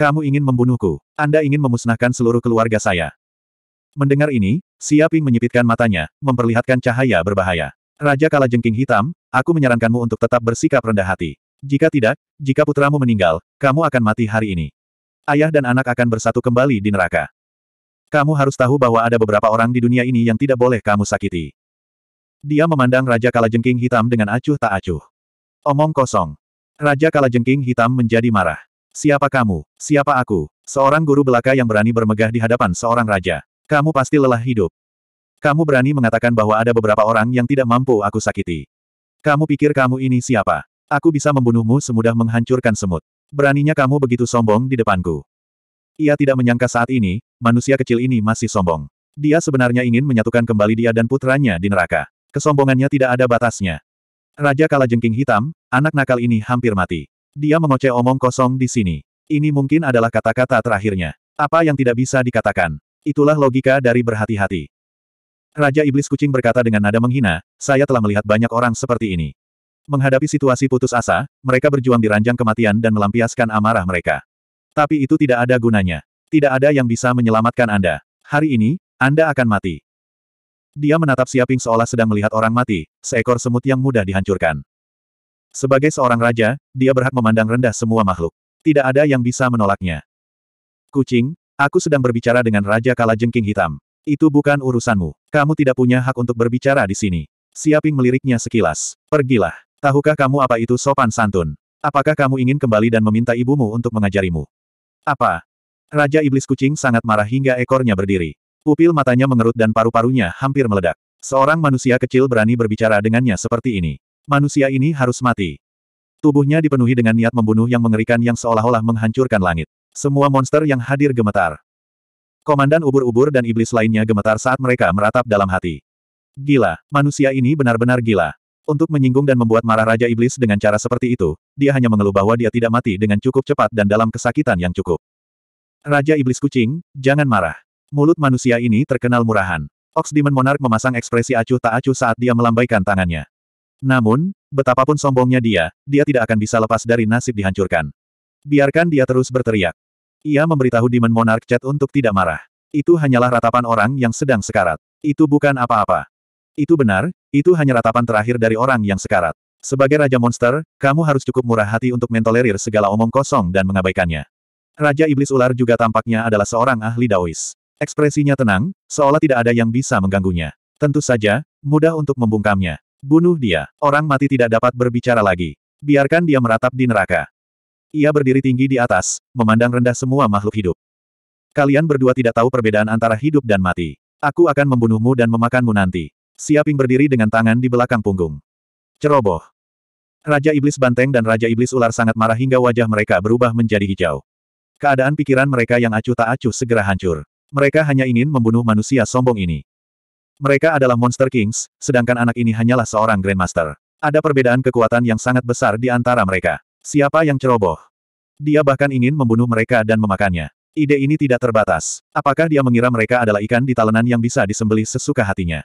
Kamu ingin membunuhku. Anda ingin memusnahkan seluruh keluarga saya. Mendengar ini, Siaping menyipitkan matanya, memperlihatkan cahaya berbahaya. Raja Kalajengking Hitam, aku menyarankanmu untuk tetap bersikap rendah hati. Jika tidak, jika putramu meninggal, kamu akan mati hari ini. Ayah dan anak akan bersatu kembali di neraka. Kamu harus tahu bahwa ada beberapa orang di dunia ini yang tidak boleh kamu sakiti. Dia memandang Raja Kalajengking Hitam dengan acuh tak acuh. Omong kosong. Raja Kalajengking Hitam menjadi marah. Siapa kamu? Siapa aku? Seorang guru belaka yang berani bermegah di hadapan seorang raja. Kamu pasti lelah hidup. Kamu berani mengatakan bahwa ada beberapa orang yang tidak mampu aku sakiti. Kamu pikir kamu ini siapa? Aku bisa membunuhmu semudah menghancurkan semut. Beraninya kamu begitu sombong di depanku. Ia tidak menyangka saat ini, manusia kecil ini masih sombong. Dia sebenarnya ingin menyatukan kembali dia dan putranya di neraka. Kesombongannya tidak ada batasnya. Raja kala jengking Hitam, anak nakal ini hampir mati. Dia mengoceh omong kosong di sini. Ini mungkin adalah kata-kata terakhirnya. Apa yang tidak bisa dikatakan. Itulah logika dari berhati-hati. Raja Iblis Kucing berkata dengan nada menghina, saya telah melihat banyak orang seperti ini. Menghadapi situasi putus asa, mereka berjuang di ranjang kematian dan melampiaskan amarah mereka. Tapi itu tidak ada gunanya. Tidak ada yang bisa menyelamatkan Anda. Hari ini, Anda akan mati. Dia menatap Siaping seolah sedang melihat orang mati, seekor semut yang mudah dihancurkan. Sebagai seorang raja, dia berhak memandang rendah semua makhluk. Tidak ada yang bisa menolaknya. Kucing, aku sedang berbicara dengan Raja Kala Jengking Hitam. Itu bukan urusanmu. Kamu tidak punya hak untuk berbicara di sini. Siaping meliriknya sekilas. Pergilah. Tahukah kamu apa itu sopan santun? Apakah kamu ingin kembali dan meminta ibumu untuk mengajarimu? Apa? Raja Iblis Kucing sangat marah hingga ekornya berdiri. Pupil matanya mengerut dan paru-parunya hampir meledak. Seorang manusia kecil berani berbicara dengannya seperti ini. Manusia ini harus mati. Tubuhnya dipenuhi dengan niat membunuh yang mengerikan yang seolah-olah menghancurkan langit. Semua monster yang hadir gemetar. Komandan ubur-ubur dan iblis lainnya gemetar saat mereka meratap dalam hati. Gila, manusia ini benar-benar gila. Untuk menyinggung dan membuat marah Raja Iblis dengan cara seperti itu, dia hanya mengeluh bahwa dia tidak mati dengan cukup cepat dan dalam kesakitan yang cukup. Raja Iblis Kucing, jangan marah. Mulut manusia ini terkenal murahan. Ox Demon Monarch memasang ekspresi acuh tak acuh saat dia melambaikan tangannya. Namun, betapapun sombongnya dia, dia tidak akan bisa lepas dari nasib dihancurkan. Biarkan dia terus berteriak. Ia memberitahu Demon Monarch Chat untuk tidak marah. Itu hanyalah ratapan orang yang sedang sekarat. Itu bukan apa-apa. Itu benar, itu hanya ratapan terakhir dari orang yang sekarat. Sebagai Raja Monster, kamu harus cukup murah hati untuk mentolerir segala omong kosong dan mengabaikannya. Raja Iblis Ular juga tampaknya adalah seorang ahli Daois. Ekspresinya tenang, seolah tidak ada yang bisa mengganggunya. Tentu saja, mudah untuk membungkamnya. Bunuh dia. Orang mati tidak dapat berbicara lagi. Biarkan dia meratap di neraka. Ia berdiri tinggi di atas, memandang rendah semua makhluk hidup. Kalian berdua tidak tahu perbedaan antara hidup dan mati. Aku akan membunuhmu dan memakanmu nanti. Siaping berdiri dengan tangan di belakang punggung. Ceroboh. Raja Iblis Banteng dan Raja Iblis Ular sangat marah hingga wajah mereka berubah menjadi hijau. Keadaan pikiran mereka yang acuh tak acuh segera hancur. Mereka hanya ingin membunuh manusia sombong ini. Mereka adalah Monster Kings, sedangkan anak ini hanyalah seorang Grandmaster. Ada perbedaan kekuatan yang sangat besar di antara mereka. Siapa yang ceroboh? Dia bahkan ingin membunuh mereka dan memakannya. Ide ini tidak terbatas. Apakah dia mengira mereka adalah ikan di talenan yang bisa disembelih sesuka hatinya?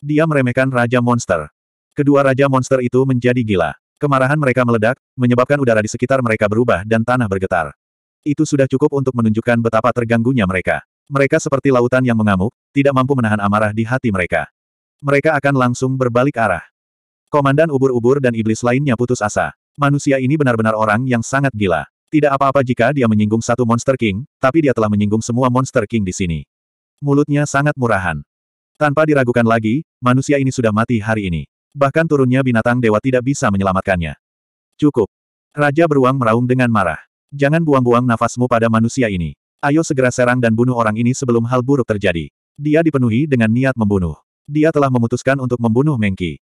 Dia meremehkan Raja Monster. Kedua Raja Monster itu menjadi gila. Kemarahan mereka meledak, menyebabkan udara di sekitar mereka berubah dan tanah bergetar. Itu sudah cukup untuk menunjukkan betapa terganggunya mereka. Mereka seperti lautan yang mengamuk, tidak mampu menahan amarah di hati mereka. Mereka akan langsung berbalik arah. Komandan ubur-ubur dan iblis lainnya putus asa. Manusia ini benar-benar orang yang sangat gila. Tidak apa-apa jika dia menyinggung satu Monster King, tapi dia telah menyinggung semua Monster King di sini. Mulutnya sangat murahan. Tanpa diragukan lagi, manusia ini sudah mati hari ini. Bahkan turunnya binatang dewa tidak bisa menyelamatkannya. Cukup. Raja beruang meraung dengan marah. Jangan buang-buang nafasmu pada manusia ini. Ayo segera serang dan bunuh orang ini sebelum hal buruk terjadi. Dia dipenuhi dengan niat membunuh. Dia telah memutuskan untuk membunuh Mengki.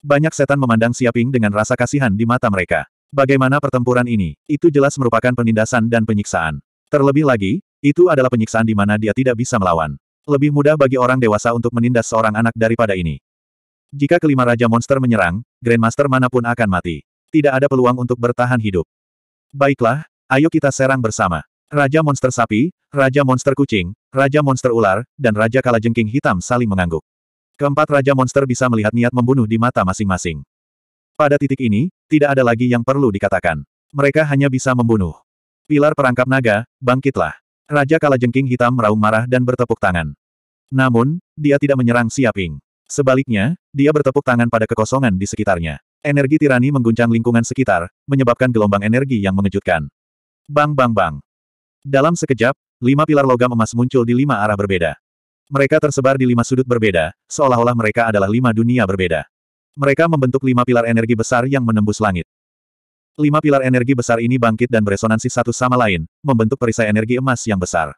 Banyak setan memandang Siaping dengan rasa kasihan di mata mereka. Bagaimana pertempuran ini, itu jelas merupakan penindasan dan penyiksaan. Terlebih lagi, itu adalah penyiksaan di mana dia tidak bisa melawan. Lebih mudah bagi orang dewasa untuk menindas seorang anak daripada ini. Jika kelima raja monster menyerang, Grandmaster manapun akan mati. Tidak ada peluang untuk bertahan hidup. Baiklah, ayo kita serang bersama. Raja monster sapi, raja monster kucing, raja monster ular, dan raja kalajengking hitam saling mengangguk. Keempat raja monster bisa melihat niat membunuh di mata masing-masing. Pada titik ini, tidak ada lagi yang perlu dikatakan. Mereka hanya bisa membunuh. Pilar perangkap naga, bangkitlah. Raja Kalajengking hitam meraung marah dan bertepuk tangan. Namun, dia tidak menyerang Siaping. Sebaliknya, dia bertepuk tangan pada kekosongan di sekitarnya. Energi tirani mengguncang lingkungan sekitar, menyebabkan gelombang energi yang mengejutkan. Bang bang bang. Dalam sekejap, lima pilar logam emas muncul di lima arah berbeda. Mereka tersebar di lima sudut berbeda, seolah-olah mereka adalah lima dunia berbeda. Mereka membentuk lima pilar energi besar yang menembus langit. Lima pilar energi besar ini bangkit dan beresonansi satu sama lain, membentuk perisai energi emas yang besar.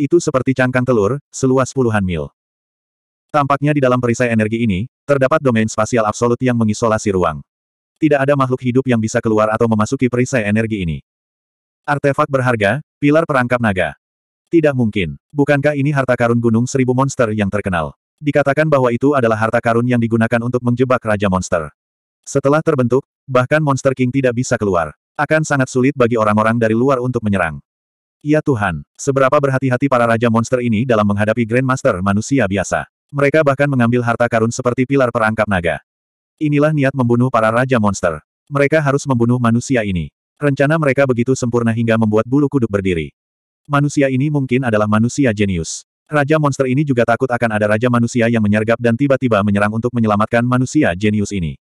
Itu seperti cangkang telur, seluas puluhan mil. Tampaknya di dalam perisai energi ini, terdapat domain spasial absolut yang mengisolasi ruang. Tidak ada makhluk hidup yang bisa keluar atau memasuki perisai energi ini. Artefak berharga, pilar perangkap naga. Tidak mungkin. Bukankah ini harta karun Gunung Seribu Monster yang terkenal? Dikatakan bahwa itu adalah harta karun yang digunakan untuk menjebak Raja Monster. Setelah terbentuk, bahkan Monster King tidak bisa keluar. Akan sangat sulit bagi orang-orang dari luar untuk menyerang. Ya Tuhan, seberapa berhati-hati para Raja Monster ini dalam menghadapi Grandmaster manusia biasa. Mereka bahkan mengambil harta karun seperti pilar perangkap naga. Inilah niat membunuh para Raja Monster. Mereka harus membunuh manusia ini. Rencana mereka begitu sempurna hingga membuat bulu kuduk berdiri. Manusia ini mungkin adalah manusia jenius. Raja monster ini juga takut akan ada raja manusia yang menyergap dan tiba-tiba menyerang untuk menyelamatkan manusia jenius ini.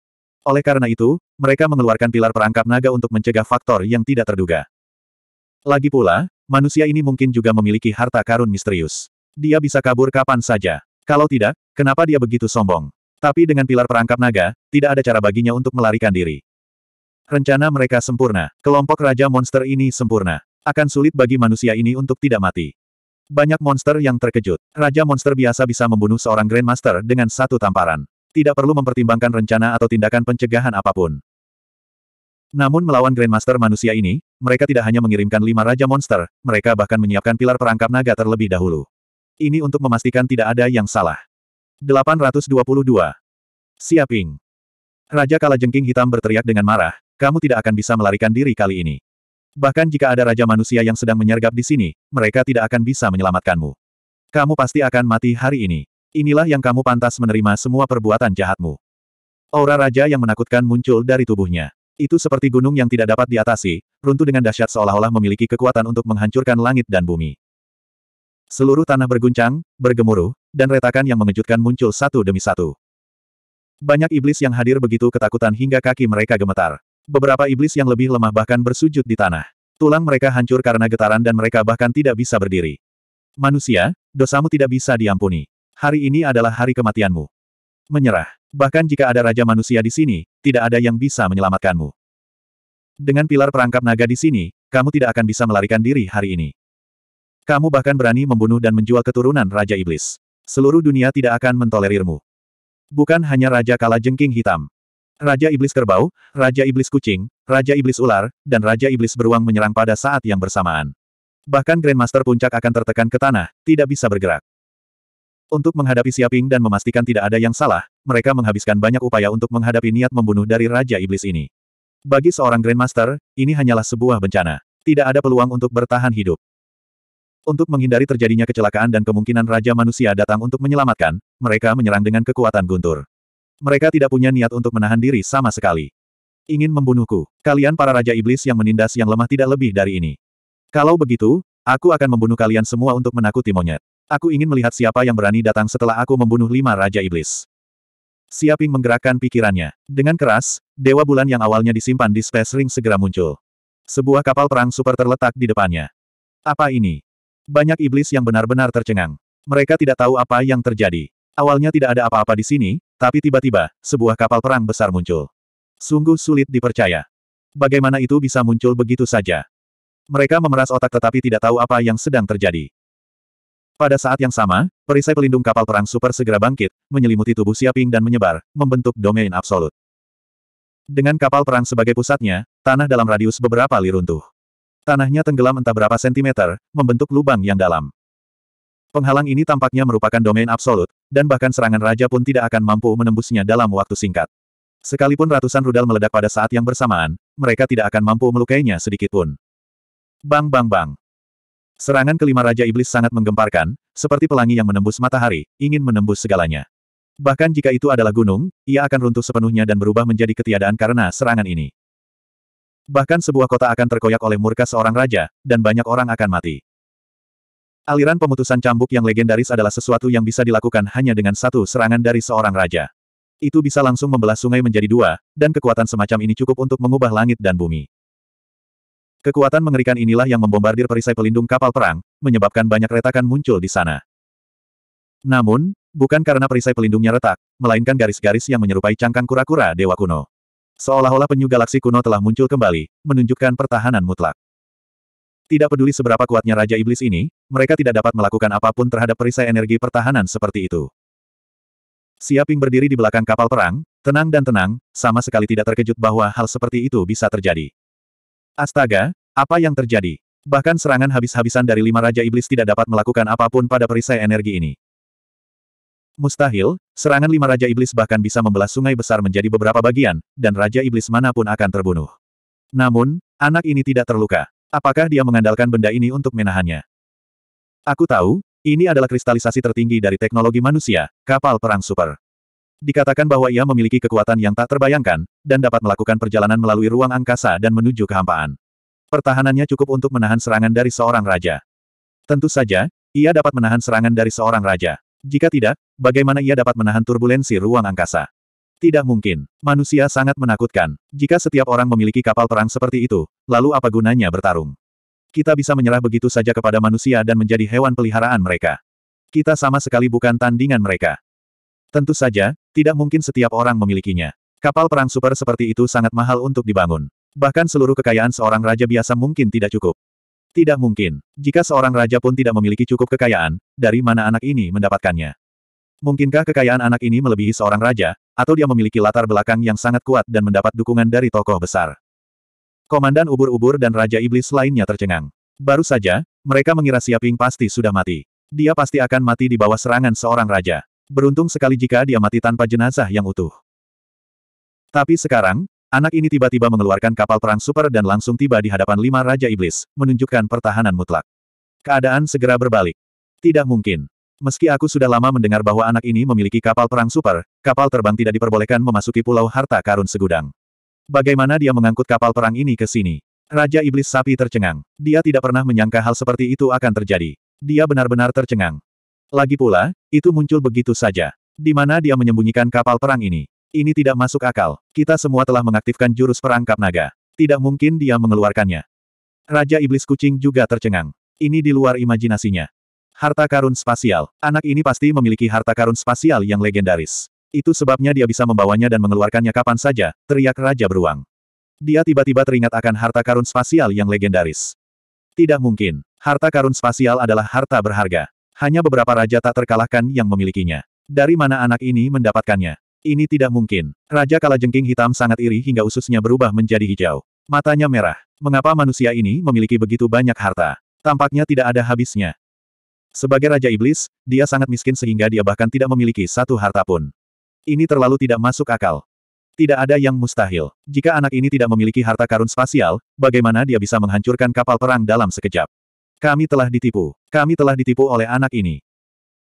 Oleh karena itu, mereka mengeluarkan pilar perangkap naga untuk mencegah faktor yang tidak terduga. Lagi pula, manusia ini mungkin juga memiliki harta karun misterius. Dia bisa kabur kapan saja. Kalau tidak, kenapa dia begitu sombong? Tapi dengan pilar perangkap naga, tidak ada cara baginya untuk melarikan diri. Rencana mereka sempurna. Kelompok Raja Monster ini sempurna. Akan sulit bagi manusia ini untuk tidak mati. Banyak monster yang terkejut. Raja monster biasa bisa membunuh seorang Grandmaster dengan satu tamparan. Tidak perlu mempertimbangkan rencana atau tindakan pencegahan apapun. Namun melawan Grandmaster manusia ini, mereka tidak hanya mengirimkan lima Raja Monster, mereka bahkan menyiapkan pilar perangkap naga terlebih dahulu. Ini untuk memastikan tidak ada yang salah. 822. Siaping. Raja Kalajengking Hitam berteriak dengan marah, kamu tidak akan bisa melarikan diri kali ini. Bahkan jika ada raja manusia yang sedang menyergap di sini, mereka tidak akan bisa menyelamatkanmu. Kamu pasti akan mati hari ini. Inilah yang kamu pantas menerima semua perbuatan jahatmu. Aura raja yang menakutkan muncul dari tubuhnya. Itu seperti gunung yang tidak dapat diatasi, runtuh dengan dahsyat seolah-olah memiliki kekuatan untuk menghancurkan langit dan bumi. Seluruh tanah berguncang, bergemuruh, dan retakan yang mengejutkan muncul satu demi satu. Banyak iblis yang hadir begitu ketakutan hingga kaki mereka gemetar. Beberapa iblis yang lebih lemah bahkan bersujud di tanah. Tulang mereka hancur karena getaran dan mereka bahkan tidak bisa berdiri. Manusia, dosamu tidak bisa diampuni. Hari ini adalah hari kematianmu. Menyerah. Bahkan jika ada raja manusia di sini, tidak ada yang bisa menyelamatkanmu. Dengan pilar perangkap naga di sini, kamu tidak akan bisa melarikan diri hari ini. Kamu bahkan berani membunuh dan menjual keturunan Raja Iblis. Seluruh dunia tidak akan mentolerirmu. Bukan hanya Raja Kala Jengking Hitam. Raja Iblis Kerbau, Raja Iblis Kucing, Raja Iblis Ular, dan Raja Iblis Beruang menyerang pada saat yang bersamaan. Bahkan Grandmaster Puncak akan tertekan ke tanah, tidak bisa bergerak. Untuk menghadapi Siaping dan memastikan tidak ada yang salah, mereka menghabiskan banyak upaya untuk menghadapi niat membunuh dari Raja Iblis ini. Bagi seorang Grandmaster, ini hanyalah sebuah bencana. Tidak ada peluang untuk bertahan hidup. Untuk menghindari terjadinya kecelakaan dan kemungkinan Raja Manusia datang untuk menyelamatkan, mereka menyerang dengan kekuatan guntur. Mereka tidak punya niat untuk menahan diri sama sekali. Ingin membunuhku. Kalian para raja iblis yang menindas yang lemah tidak lebih dari ini. Kalau begitu, aku akan membunuh kalian semua untuk menakuti monyet. Aku ingin melihat siapa yang berani datang setelah aku membunuh lima raja iblis. Siaping menggerakkan pikirannya. Dengan keras, Dewa Bulan yang awalnya disimpan di Space Ring segera muncul. Sebuah kapal perang super terletak di depannya. Apa ini? Banyak iblis yang benar-benar tercengang. Mereka tidak tahu apa yang terjadi. Awalnya tidak ada apa-apa di sini, tapi tiba-tiba, sebuah kapal perang besar muncul. Sungguh sulit dipercaya. Bagaimana itu bisa muncul begitu saja? Mereka memeras otak tetapi tidak tahu apa yang sedang terjadi. Pada saat yang sama, perisai pelindung kapal perang super segera bangkit, menyelimuti tubuh Siaping dan menyebar, membentuk domain absolut. Dengan kapal perang sebagai pusatnya, tanah dalam radius beberapa li runtuh. Tanahnya tenggelam entah berapa sentimeter, membentuk lubang yang dalam. Penghalang ini tampaknya merupakan domain absolut, dan bahkan serangan raja pun tidak akan mampu menembusnya dalam waktu singkat. Sekalipun ratusan rudal meledak pada saat yang bersamaan, mereka tidak akan mampu melukainya sedikit pun. Bang bang bang. Serangan kelima Raja Iblis sangat menggemparkan, seperti pelangi yang menembus matahari, ingin menembus segalanya. Bahkan jika itu adalah gunung, ia akan runtuh sepenuhnya dan berubah menjadi ketiadaan karena serangan ini. Bahkan sebuah kota akan terkoyak oleh murka seorang raja, dan banyak orang akan mati. Aliran pemutusan cambuk yang legendaris adalah sesuatu yang bisa dilakukan hanya dengan satu serangan dari seorang raja. Itu bisa langsung membelah sungai menjadi dua, dan kekuatan semacam ini cukup untuk mengubah langit dan bumi. Kekuatan mengerikan inilah yang membombardir perisai pelindung kapal perang, menyebabkan banyak retakan muncul di sana. Namun, bukan karena perisai pelindungnya retak, melainkan garis-garis yang menyerupai cangkang kura-kura dewa kuno. Seolah-olah penyu galaksi kuno telah muncul kembali, menunjukkan pertahanan mutlak. Tidak peduli seberapa kuatnya Raja Iblis ini, mereka tidak dapat melakukan apapun terhadap perisai energi pertahanan seperti itu. Siaping berdiri di belakang kapal perang, tenang dan tenang, sama sekali tidak terkejut bahwa hal seperti itu bisa terjadi. Astaga, apa yang terjadi? Bahkan serangan habis-habisan dari lima Raja Iblis tidak dapat melakukan apapun pada perisai energi ini. Mustahil, serangan lima Raja Iblis bahkan bisa membelah sungai besar menjadi beberapa bagian, dan Raja Iblis manapun akan terbunuh. Namun, anak ini tidak terluka. Apakah dia mengandalkan benda ini untuk menahannya? Aku tahu, ini adalah kristalisasi tertinggi dari teknologi manusia, kapal perang super. Dikatakan bahwa ia memiliki kekuatan yang tak terbayangkan, dan dapat melakukan perjalanan melalui ruang angkasa dan menuju kehampaan. Pertahanannya cukup untuk menahan serangan dari seorang raja. Tentu saja, ia dapat menahan serangan dari seorang raja. Jika tidak, bagaimana ia dapat menahan turbulensi ruang angkasa? Tidak mungkin. Manusia sangat menakutkan. Jika setiap orang memiliki kapal perang seperti itu, lalu apa gunanya bertarung? Kita bisa menyerah begitu saja kepada manusia dan menjadi hewan peliharaan mereka. Kita sama sekali bukan tandingan mereka. Tentu saja, tidak mungkin setiap orang memilikinya. Kapal perang super seperti itu sangat mahal untuk dibangun. Bahkan seluruh kekayaan seorang raja biasa mungkin tidak cukup. Tidak mungkin. Jika seorang raja pun tidak memiliki cukup kekayaan, dari mana anak ini mendapatkannya? Mungkinkah kekayaan anak ini melebihi seorang raja, atau dia memiliki latar belakang yang sangat kuat dan mendapat dukungan dari tokoh besar. Komandan ubur-ubur dan Raja Iblis lainnya tercengang. Baru saja, mereka mengira Siaping pasti sudah mati. Dia pasti akan mati di bawah serangan seorang raja. Beruntung sekali jika dia mati tanpa jenazah yang utuh. Tapi sekarang, anak ini tiba-tiba mengeluarkan kapal perang super dan langsung tiba di hadapan lima Raja Iblis, menunjukkan pertahanan mutlak. Keadaan segera berbalik. Tidak mungkin. Meski aku sudah lama mendengar bahwa anak ini memiliki kapal perang super, kapal terbang tidak diperbolehkan memasuki pulau harta karun segudang. Bagaimana dia mengangkut kapal perang ini ke sini? Raja Iblis Sapi tercengang. Dia tidak pernah menyangka hal seperti itu akan terjadi. Dia benar-benar tercengang. Lagi pula, itu muncul begitu saja. Di mana dia menyembunyikan kapal perang ini? Ini tidak masuk akal. Kita semua telah mengaktifkan jurus perangkap naga. Tidak mungkin dia mengeluarkannya. Raja Iblis Kucing juga tercengang. Ini di luar imajinasinya. Harta karun spasial. Anak ini pasti memiliki harta karun spasial yang legendaris. Itu sebabnya dia bisa membawanya dan mengeluarkannya kapan saja, teriak Raja Beruang. Dia tiba-tiba teringat akan harta karun spasial yang legendaris. Tidak mungkin. Harta karun spasial adalah harta berharga. Hanya beberapa raja tak terkalahkan yang memilikinya. Dari mana anak ini mendapatkannya? Ini tidak mungkin. Raja Kalajengking Hitam sangat iri hingga ususnya berubah menjadi hijau. Matanya merah. Mengapa manusia ini memiliki begitu banyak harta? Tampaknya tidak ada habisnya. Sebagai Raja Iblis, dia sangat miskin sehingga dia bahkan tidak memiliki satu harta pun. Ini terlalu tidak masuk akal. Tidak ada yang mustahil. Jika anak ini tidak memiliki harta karun spasial, bagaimana dia bisa menghancurkan kapal perang dalam sekejap? Kami telah ditipu. Kami telah ditipu oleh anak ini.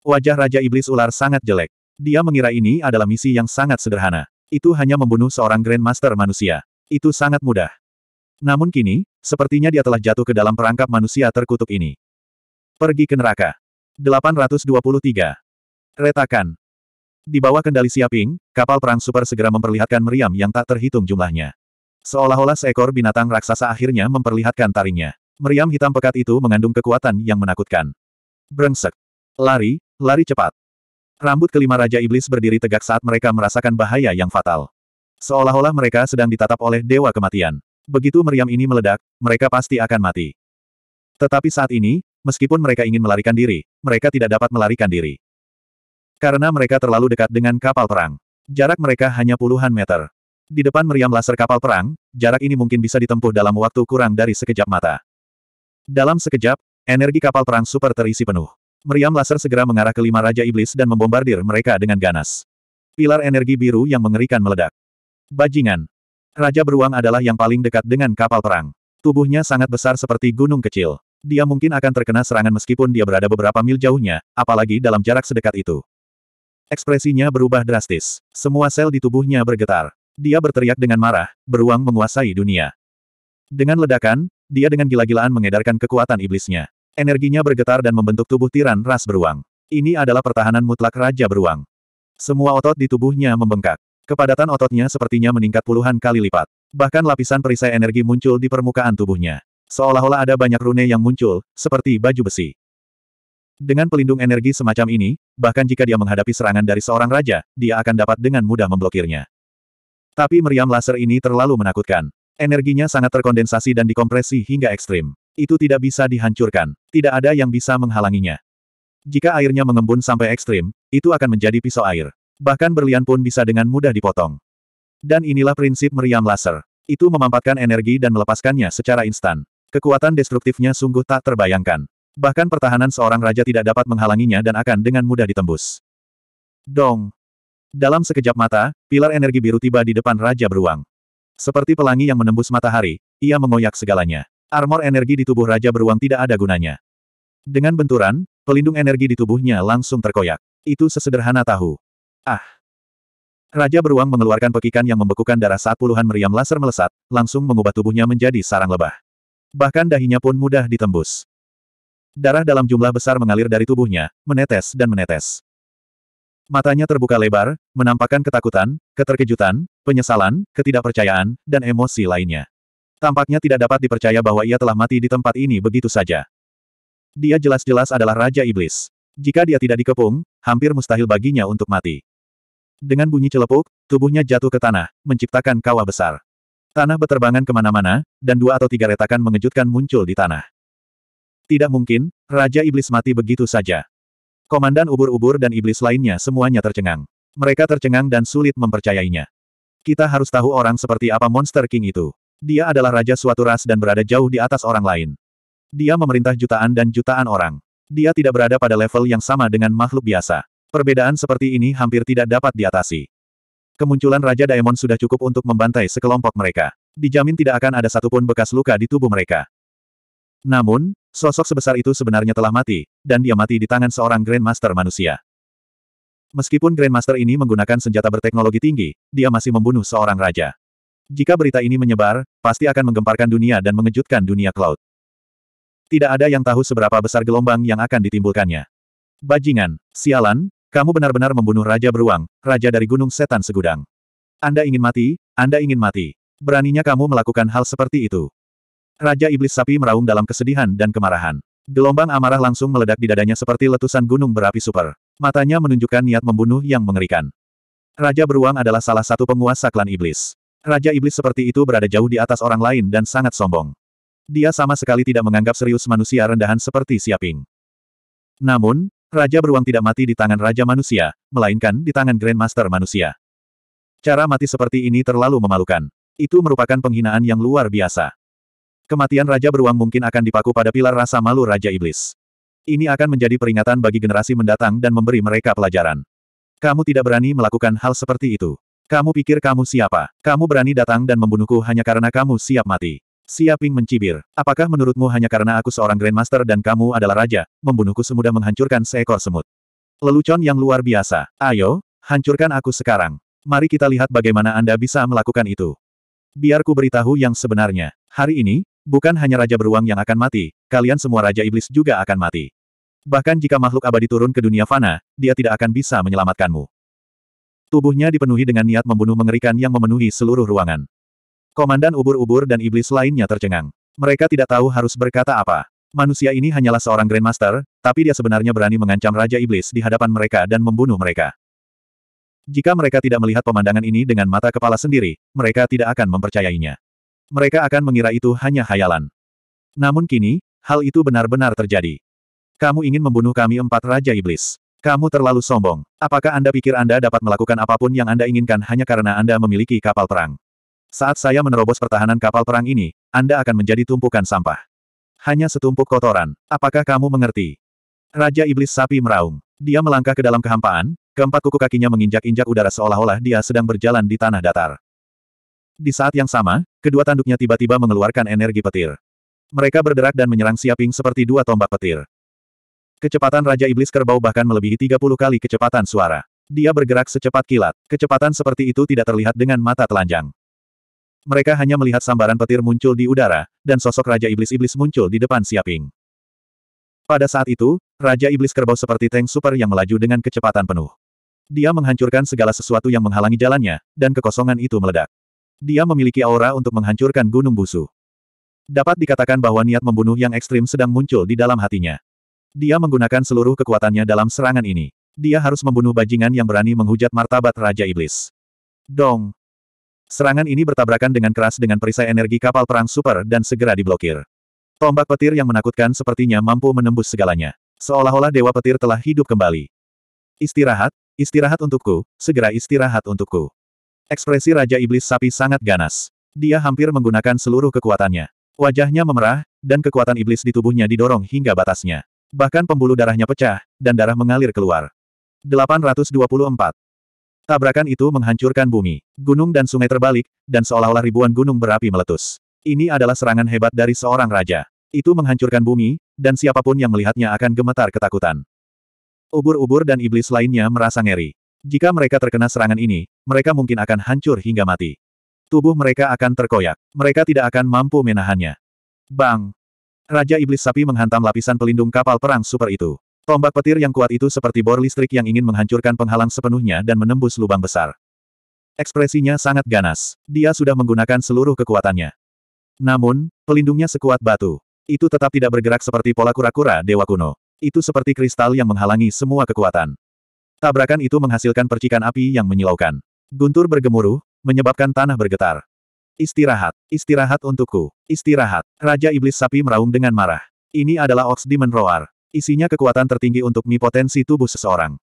Wajah Raja Iblis Ular sangat jelek. Dia mengira ini adalah misi yang sangat sederhana. Itu hanya membunuh seorang Grandmaster manusia. Itu sangat mudah. Namun kini, sepertinya dia telah jatuh ke dalam perangkap manusia terkutuk ini. Pergi ke neraka. 823. Retakan. Di bawah kendali Siaping, kapal perang super segera memperlihatkan meriam yang tak terhitung jumlahnya. Seolah-olah seekor binatang raksasa akhirnya memperlihatkan taringnya. Meriam hitam pekat itu mengandung kekuatan yang menakutkan. Brengsek. Lari, lari cepat. Rambut kelima Raja Iblis berdiri tegak saat mereka merasakan bahaya yang fatal. Seolah-olah mereka sedang ditatap oleh Dewa Kematian. Begitu meriam ini meledak, mereka pasti akan mati. Tetapi saat ini, Meskipun mereka ingin melarikan diri, mereka tidak dapat melarikan diri. Karena mereka terlalu dekat dengan kapal perang. Jarak mereka hanya puluhan meter. Di depan meriam laser kapal perang, jarak ini mungkin bisa ditempuh dalam waktu kurang dari sekejap mata. Dalam sekejap, energi kapal perang super terisi penuh. Meriam laser segera mengarah ke lima Raja Iblis dan membombardir mereka dengan ganas. Pilar energi biru yang mengerikan meledak. Bajingan. Raja beruang adalah yang paling dekat dengan kapal perang. Tubuhnya sangat besar seperti gunung kecil. Dia mungkin akan terkena serangan meskipun dia berada beberapa mil jauhnya, apalagi dalam jarak sedekat itu. Ekspresinya berubah drastis. Semua sel di tubuhnya bergetar. Dia berteriak dengan marah, beruang menguasai dunia. Dengan ledakan, dia dengan gila-gilaan mengedarkan kekuatan iblisnya. Energinya bergetar dan membentuk tubuh tiran ras beruang. Ini adalah pertahanan mutlak Raja Beruang. Semua otot di tubuhnya membengkak. Kepadatan ototnya sepertinya meningkat puluhan kali lipat. Bahkan lapisan perisai energi muncul di permukaan tubuhnya. Seolah-olah ada banyak rune yang muncul, seperti baju besi. Dengan pelindung energi semacam ini, bahkan jika dia menghadapi serangan dari seorang raja, dia akan dapat dengan mudah memblokirnya. Tapi meriam laser ini terlalu menakutkan. Energinya sangat terkondensasi dan dikompresi hingga ekstrim. Itu tidak bisa dihancurkan. Tidak ada yang bisa menghalanginya. Jika airnya mengembun sampai ekstrim, itu akan menjadi pisau air. Bahkan berlian pun bisa dengan mudah dipotong. Dan inilah prinsip meriam laser. Itu memampatkan energi dan melepaskannya secara instan. Kekuatan destruktifnya sungguh tak terbayangkan. Bahkan pertahanan seorang raja tidak dapat menghalanginya dan akan dengan mudah ditembus. Dong! Dalam sekejap mata, pilar energi biru tiba di depan Raja Beruang. Seperti pelangi yang menembus matahari, ia mengoyak segalanya. Armor energi di tubuh Raja Beruang tidak ada gunanya. Dengan benturan, pelindung energi di tubuhnya langsung terkoyak. Itu sesederhana tahu. Ah! Raja beruang mengeluarkan pekikan yang membekukan darah saat puluhan meriam laser melesat, langsung mengubah tubuhnya menjadi sarang lebah. Bahkan dahinya pun mudah ditembus. Darah dalam jumlah besar mengalir dari tubuhnya, menetes dan menetes. Matanya terbuka lebar, menampakkan ketakutan, keterkejutan, penyesalan, ketidakpercayaan, dan emosi lainnya. Tampaknya tidak dapat dipercaya bahwa ia telah mati di tempat ini begitu saja. Dia jelas-jelas adalah Raja Iblis. Jika dia tidak dikepung, hampir mustahil baginya untuk mati. Dengan bunyi celepuk, tubuhnya jatuh ke tanah, menciptakan kawah besar. Tanah beterbangan kemana-mana, dan dua atau tiga retakan mengejutkan muncul di tanah. Tidak mungkin, Raja Iblis mati begitu saja. Komandan ubur-ubur dan iblis lainnya semuanya tercengang. Mereka tercengang dan sulit mempercayainya. Kita harus tahu orang seperti apa Monster King itu. Dia adalah raja suatu ras dan berada jauh di atas orang lain. Dia memerintah jutaan dan jutaan orang. Dia tidak berada pada level yang sama dengan makhluk biasa. Perbedaan seperti ini hampir tidak dapat diatasi. Kemunculan Raja Daemon sudah cukup untuk membantai sekelompok mereka. Dijamin tidak akan ada satupun bekas luka di tubuh mereka. Namun, sosok sebesar itu sebenarnya telah mati, dan dia mati di tangan seorang Grandmaster manusia. Meskipun Grandmaster ini menggunakan senjata berteknologi tinggi, dia masih membunuh seorang raja. Jika berita ini menyebar, pasti akan menggemparkan dunia dan mengejutkan dunia cloud. Tidak ada yang tahu seberapa besar gelombang yang akan ditimbulkannya. Bajingan, sialan, kamu benar-benar membunuh Raja Beruang, Raja dari Gunung Setan Segudang. Anda ingin mati, Anda ingin mati. Beraninya kamu melakukan hal seperti itu. Raja Iblis Sapi meraung dalam kesedihan dan kemarahan. Gelombang amarah langsung meledak di dadanya seperti letusan gunung berapi super. Matanya menunjukkan niat membunuh yang mengerikan. Raja Beruang adalah salah satu penguasa klan Iblis. Raja Iblis seperti itu berada jauh di atas orang lain dan sangat sombong. Dia sama sekali tidak menganggap serius manusia rendahan seperti Siaping. Namun, Raja beruang tidak mati di tangan Raja Manusia, melainkan di tangan Grandmaster Manusia. Cara mati seperti ini terlalu memalukan. Itu merupakan penghinaan yang luar biasa. Kematian Raja Beruang mungkin akan dipaku pada pilar rasa malu Raja Iblis. Ini akan menjadi peringatan bagi generasi mendatang dan memberi mereka pelajaran. Kamu tidak berani melakukan hal seperti itu. Kamu pikir kamu siapa? Kamu berani datang dan membunuhku hanya karena kamu siap mati. Siaping mencibir. Apakah menurutmu hanya karena aku seorang Grandmaster dan kamu adalah raja, membunuhku semudah menghancurkan seekor semut? Lelucon yang luar biasa. Ayo, hancurkan aku sekarang. Mari kita lihat bagaimana Anda bisa melakukan itu. Biarku beritahu yang sebenarnya. Hari ini, bukan hanya Raja Beruang yang akan mati, kalian semua Raja Iblis juga akan mati. Bahkan jika makhluk abadi turun ke dunia fana, dia tidak akan bisa menyelamatkanmu. Tubuhnya dipenuhi dengan niat membunuh mengerikan yang memenuhi seluruh ruangan. Komandan ubur-ubur dan iblis lainnya tercengang. Mereka tidak tahu harus berkata apa. Manusia ini hanyalah seorang Grandmaster, tapi dia sebenarnya berani mengancam Raja Iblis di hadapan mereka dan membunuh mereka. Jika mereka tidak melihat pemandangan ini dengan mata kepala sendiri, mereka tidak akan mempercayainya. Mereka akan mengira itu hanya hayalan. Namun kini, hal itu benar-benar terjadi. Kamu ingin membunuh kami empat Raja Iblis. Kamu terlalu sombong. Apakah Anda pikir Anda dapat melakukan apapun yang Anda inginkan hanya karena Anda memiliki kapal perang? Saat saya menerobos pertahanan kapal perang ini, Anda akan menjadi tumpukan sampah. Hanya setumpuk kotoran. Apakah kamu mengerti? Raja Iblis Sapi meraung. Dia melangkah ke dalam kehampaan, keempat kuku kakinya menginjak-injak udara seolah-olah dia sedang berjalan di tanah datar. Di saat yang sama, kedua tanduknya tiba-tiba mengeluarkan energi petir. Mereka berderak dan menyerang Siaping seperti dua tombak petir. Kecepatan Raja Iblis Kerbau bahkan melebihi 30 kali kecepatan suara. Dia bergerak secepat kilat. Kecepatan seperti itu tidak terlihat dengan mata telanjang. Mereka hanya melihat sambaran petir muncul di udara, dan sosok Raja Iblis-Iblis muncul di depan Siaping. Pada saat itu, Raja Iblis Kerbau seperti tank super yang melaju dengan kecepatan penuh. Dia menghancurkan segala sesuatu yang menghalangi jalannya, dan kekosongan itu meledak. Dia memiliki aura untuk menghancurkan gunung busu. Dapat dikatakan bahwa niat membunuh yang ekstrim sedang muncul di dalam hatinya. Dia menggunakan seluruh kekuatannya dalam serangan ini. Dia harus membunuh bajingan yang berani menghujat martabat Raja Iblis. Dong! Serangan ini bertabrakan dengan keras dengan perisai energi kapal perang super dan segera diblokir. Tombak petir yang menakutkan sepertinya mampu menembus segalanya. Seolah-olah dewa petir telah hidup kembali. Istirahat, istirahat untukku, segera istirahat untukku. Ekspresi Raja Iblis Sapi sangat ganas. Dia hampir menggunakan seluruh kekuatannya. Wajahnya memerah, dan kekuatan iblis di tubuhnya didorong hingga batasnya. Bahkan pembuluh darahnya pecah, dan darah mengalir keluar. 824. Tabrakan itu menghancurkan bumi. Gunung dan sungai terbalik, dan seolah-olah ribuan gunung berapi meletus. Ini adalah serangan hebat dari seorang raja. Itu menghancurkan bumi, dan siapapun yang melihatnya akan gemetar ketakutan. Ubur-ubur dan iblis lainnya merasa ngeri. Jika mereka terkena serangan ini, mereka mungkin akan hancur hingga mati. Tubuh mereka akan terkoyak. Mereka tidak akan mampu menahannya. Bang! Raja Iblis Sapi menghantam lapisan pelindung kapal perang super itu. Tombak petir yang kuat itu seperti bor listrik yang ingin menghancurkan penghalang sepenuhnya dan menembus lubang besar. Ekspresinya sangat ganas. Dia sudah menggunakan seluruh kekuatannya. Namun, pelindungnya sekuat batu. Itu tetap tidak bergerak seperti pola kura-kura dewa kuno. Itu seperti kristal yang menghalangi semua kekuatan. Tabrakan itu menghasilkan percikan api yang menyilaukan. Guntur bergemuruh, menyebabkan tanah bergetar. Istirahat, istirahat untukku, istirahat. Raja Iblis Sapi meraung dengan marah. Ini adalah Ox Demon Roar. Isinya kekuatan tertinggi untuk mi potensi tubuh seseorang.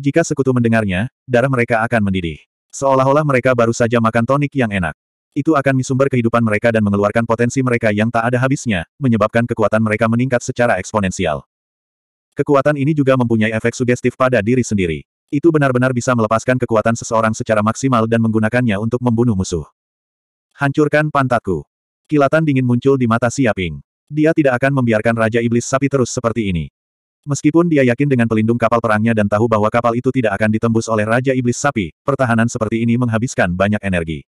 Jika sekutu mendengarnya, darah mereka akan mendidih. Seolah-olah mereka baru saja makan tonik yang enak. Itu akan misumber kehidupan mereka dan mengeluarkan potensi mereka yang tak ada habisnya, menyebabkan kekuatan mereka meningkat secara eksponensial. Kekuatan ini juga mempunyai efek sugestif pada diri sendiri. Itu benar-benar bisa melepaskan kekuatan seseorang secara maksimal dan menggunakannya untuk membunuh musuh. Hancurkan pantatku. Kilatan dingin muncul di mata Siaping. Dia tidak akan membiarkan Raja Iblis Sapi terus seperti ini. Meskipun dia yakin dengan pelindung kapal perangnya dan tahu bahwa kapal itu tidak akan ditembus oleh Raja Iblis Sapi, pertahanan seperti ini menghabiskan banyak energi.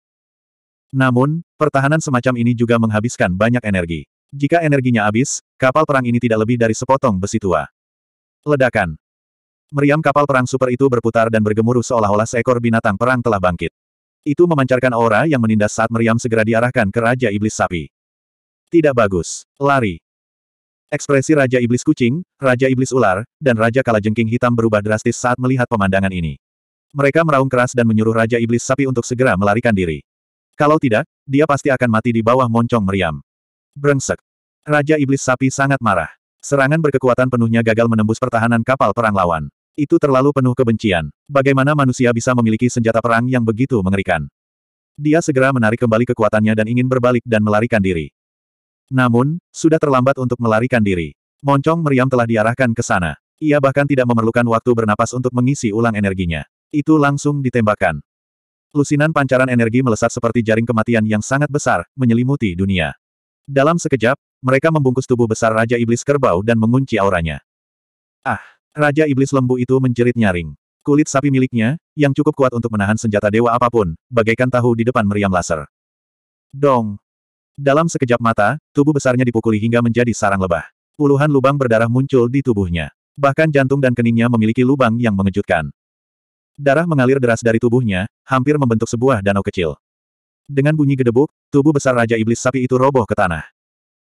Namun, pertahanan semacam ini juga menghabiskan banyak energi. Jika energinya habis, kapal perang ini tidak lebih dari sepotong besi tua. Ledakan. Meriam kapal perang super itu berputar dan bergemuruh seolah-olah seekor binatang perang telah bangkit. Itu memancarkan aura yang menindas saat meriam segera diarahkan ke Raja Iblis Sapi. Tidak bagus. Lari. Ekspresi Raja Iblis Kucing, Raja Iblis Ular, dan Raja Kalajengking Hitam berubah drastis saat melihat pemandangan ini. Mereka meraung keras dan menyuruh Raja Iblis Sapi untuk segera melarikan diri. Kalau tidak, dia pasti akan mati di bawah moncong meriam. Brengsek. Raja Iblis Sapi sangat marah. Serangan berkekuatan penuhnya gagal menembus pertahanan kapal perang lawan. Itu terlalu penuh kebencian. Bagaimana manusia bisa memiliki senjata perang yang begitu mengerikan? Dia segera menarik kembali kekuatannya dan ingin berbalik dan melarikan diri. Namun, sudah terlambat untuk melarikan diri. Moncong meriam telah diarahkan ke sana. Ia bahkan tidak memerlukan waktu bernapas untuk mengisi ulang energinya. Itu langsung ditembakkan. Lusinan pancaran energi melesat seperti jaring kematian yang sangat besar, menyelimuti dunia. Dalam sekejap, mereka membungkus tubuh besar Raja Iblis Kerbau dan mengunci auranya. Ah! Raja Iblis Lembu itu menjerit nyaring. Kulit sapi miliknya, yang cukup kuat untuk menahan senjata dewa apapun, bagaikan tahu di depan meriam laser. Dong! Dalam sekejap mata, tubuh besarnya dipukuli hingga menjadi sarang lebah. Puluhan lubang berdarah muncul di tubuhnya. Bahkan jantung dan keningnya memiliki lubang yang mengejutkan. Darah mengalir deras dari tubuhnya, hampir membentuk sebuah danau kecil. Dengan bunyi gedebuk, tubuh besar Raja Iblis Sapi itu roboh ke tanah.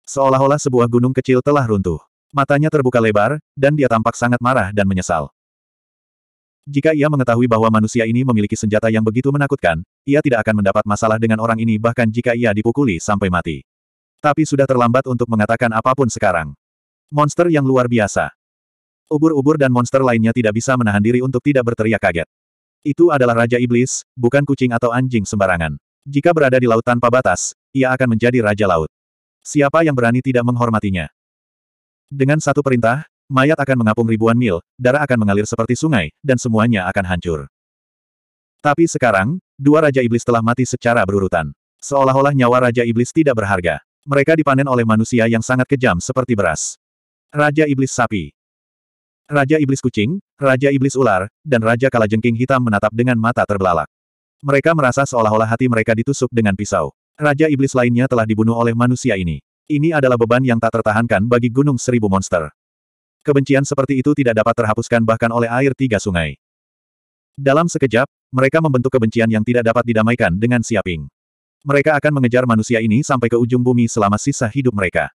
Seolah-olah sebuah gunung kecil telah runtuh. Matanya terbuka lebar, dan dia tampak sangat marah dan menyesal. Jika ia mengetahui bahwa manusia ini memiliki senjata yang begitu menakutkan, ia tidak akan mendapat masalah dengan orang ini bahkan jika ia dipukuli sampai mati. Tapi sudah terlambat untuk mengatakan apapun sekarang. Monster yang luar biasa. Ubur-ubur dan monster lainnya tidak bisa menahan diri untuk tidak berteriak kaget. Itu adalah Raja Iblis, bukan kucing atau anjing sembarangan. Jika berada di laut tanpa batas, ia akan menjadi Raja Laut. Siapa yang berani tidak menghormatinya? Dengan satu perintah, Mayat akan mengapung ribuan mil, darah akan mengalir seperti sungai, dan semuanya akan hancur. Tapi sekarang, dua Raja Iblis telah mati secara berurutan. Seolah-olah nyawa Raja Iblis tidak berharga. Mereka dipanen oleh manusia yang sangat kejam seperti beras. Raja Iblis Sapi Raja Iblis Kucing, Raja Iblis Ular, dan Raja Kalajengking Hitam menatap dengan mata terbelalak. Mereka merasa seolah-olah hati mereka ditusuk dengan pisau. Raja Iblis lainnya telah dibunuh oleh manusia ini. Ini adalah beban yang tak tertahankan bagi Gunung Seribu Monster kebencian seperti itu tidak dapat terhapuskan bahkan oleh air tiga sungai. Dalam sekejap, mereka membentuk kebencian yang tidak dapat didamaikan dengan siaping. Mereka akan mengejar manusia ini sampai ke ujung bumi selama sisa hidup mereka.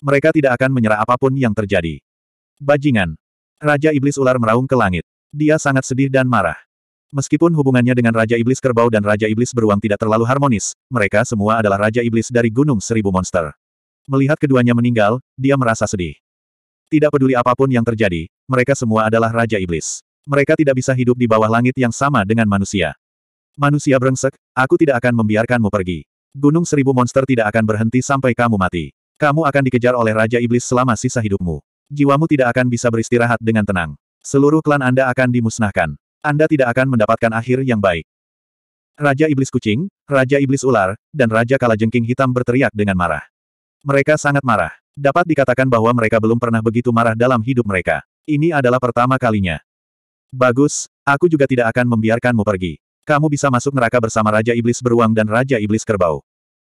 Mereka tidak akan menyerah apapun yang terjadi. Bajingan. Raja Iblis Ular meraung ke langit. Dia sangat sedih dan marah. Meskipun hubungannya dengan Raja Iblis Kerbau dan Raja Iblis Beruang tidak terlalu harmonis, mereka semua adalah Raja Iblis dari Gunung Seribu Monster. Melihat keduanya meninggal, dia merasa sedih. Tidak peduli apapun yang terjadi, mereka semua adalah Raja Iblis. Mereka tidak bisa hidup di bawah langit yang sama dengan manusia. Manusia brengsek, aku tidak akan membiarkanmu pergi. Gunung seribu monster tidak akan berhenti sampai kamu mati. Kamu akan dikejar oleh Raja Iblis selama sisa hidupmu. Jiwamu tidak akan bisa beristirahat dengan tenang. Seluruh klan Anda akan dimusnahkan. Anda tidak akan mendapatkan akhir yang baik. Raja Iblis Kucing, Raja Iblis Ular, dan Raja Kalajengking Hitam berteriak dengan marah. Mereka sangat marah. Dapat dikatakan bahwa mereka belum pernah begitu marah dalam hidup mereka. Ini adalah pertama kalinya. Bagus, aku juga tidak akan membiarkanmu pergi. Kamu bisa masuk neraka bersama Raja Iblis Beruang dan Raja Iblis Kerbau.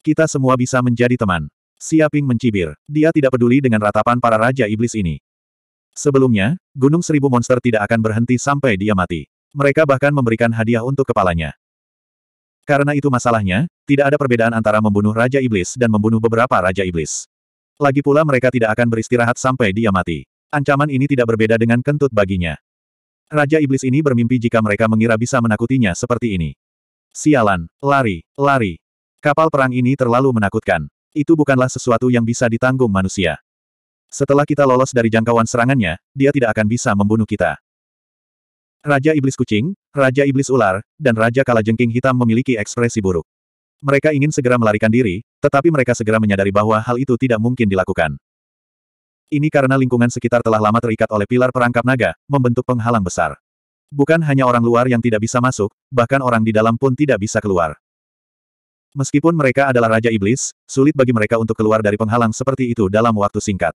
Kita semua bisa menjadi teman. Siaping mencibir. Dia tidak peduli dengan ratapan para Raja Iblis ini. Sebelumnya, Gunung Seribu Monster tidak akan berhenti sampai dia mati. Mereka bahkan memberikan hadiah untuk kepalanya. Karena itu masalahnya, tidak ada perbedaan antara membunuh Raja Iblis dan membunuh beberapa Raja Iblis. Lagi pula mereka tidak akan beristirahat sampai dia mati. Ancaman ini tidak berbeda dengan kentut baginya. Raja Iblis ini bermimpi jika mereka mengira bisa menakutinya seperti ini. Sialan, lari, lari. Kapal perang ini terlalu menakutkan. Itu bukanlah sesuatu yang bisa ditanggung manusia. Setelah kita lolos dari jangkauan serangannya, dia tidak akan bisa membunuh kita. Raja Iblis Kucing, Raja Iblis Ular, dan Raja Kalajengking Hitam memiliki ekspresi buruk. Mereka ingin segera melarikan diri, tetapi mereka segera menyadari bahwa hal itu tidak mungkin dilakukan. Ini karena lingkungan sekitar telah lama terikat oleh pilar perangkap naga, membentuk penghalang besar. Bukan hanya orang luar yang tidak bisa masuk, bahkan orang di dalam pun tidak bisa keluar. Meskipun mereka adalah Raja Iblis, sulit bagi mereka untuk keluar dari penghalang seperti itu dalam waktu singkat.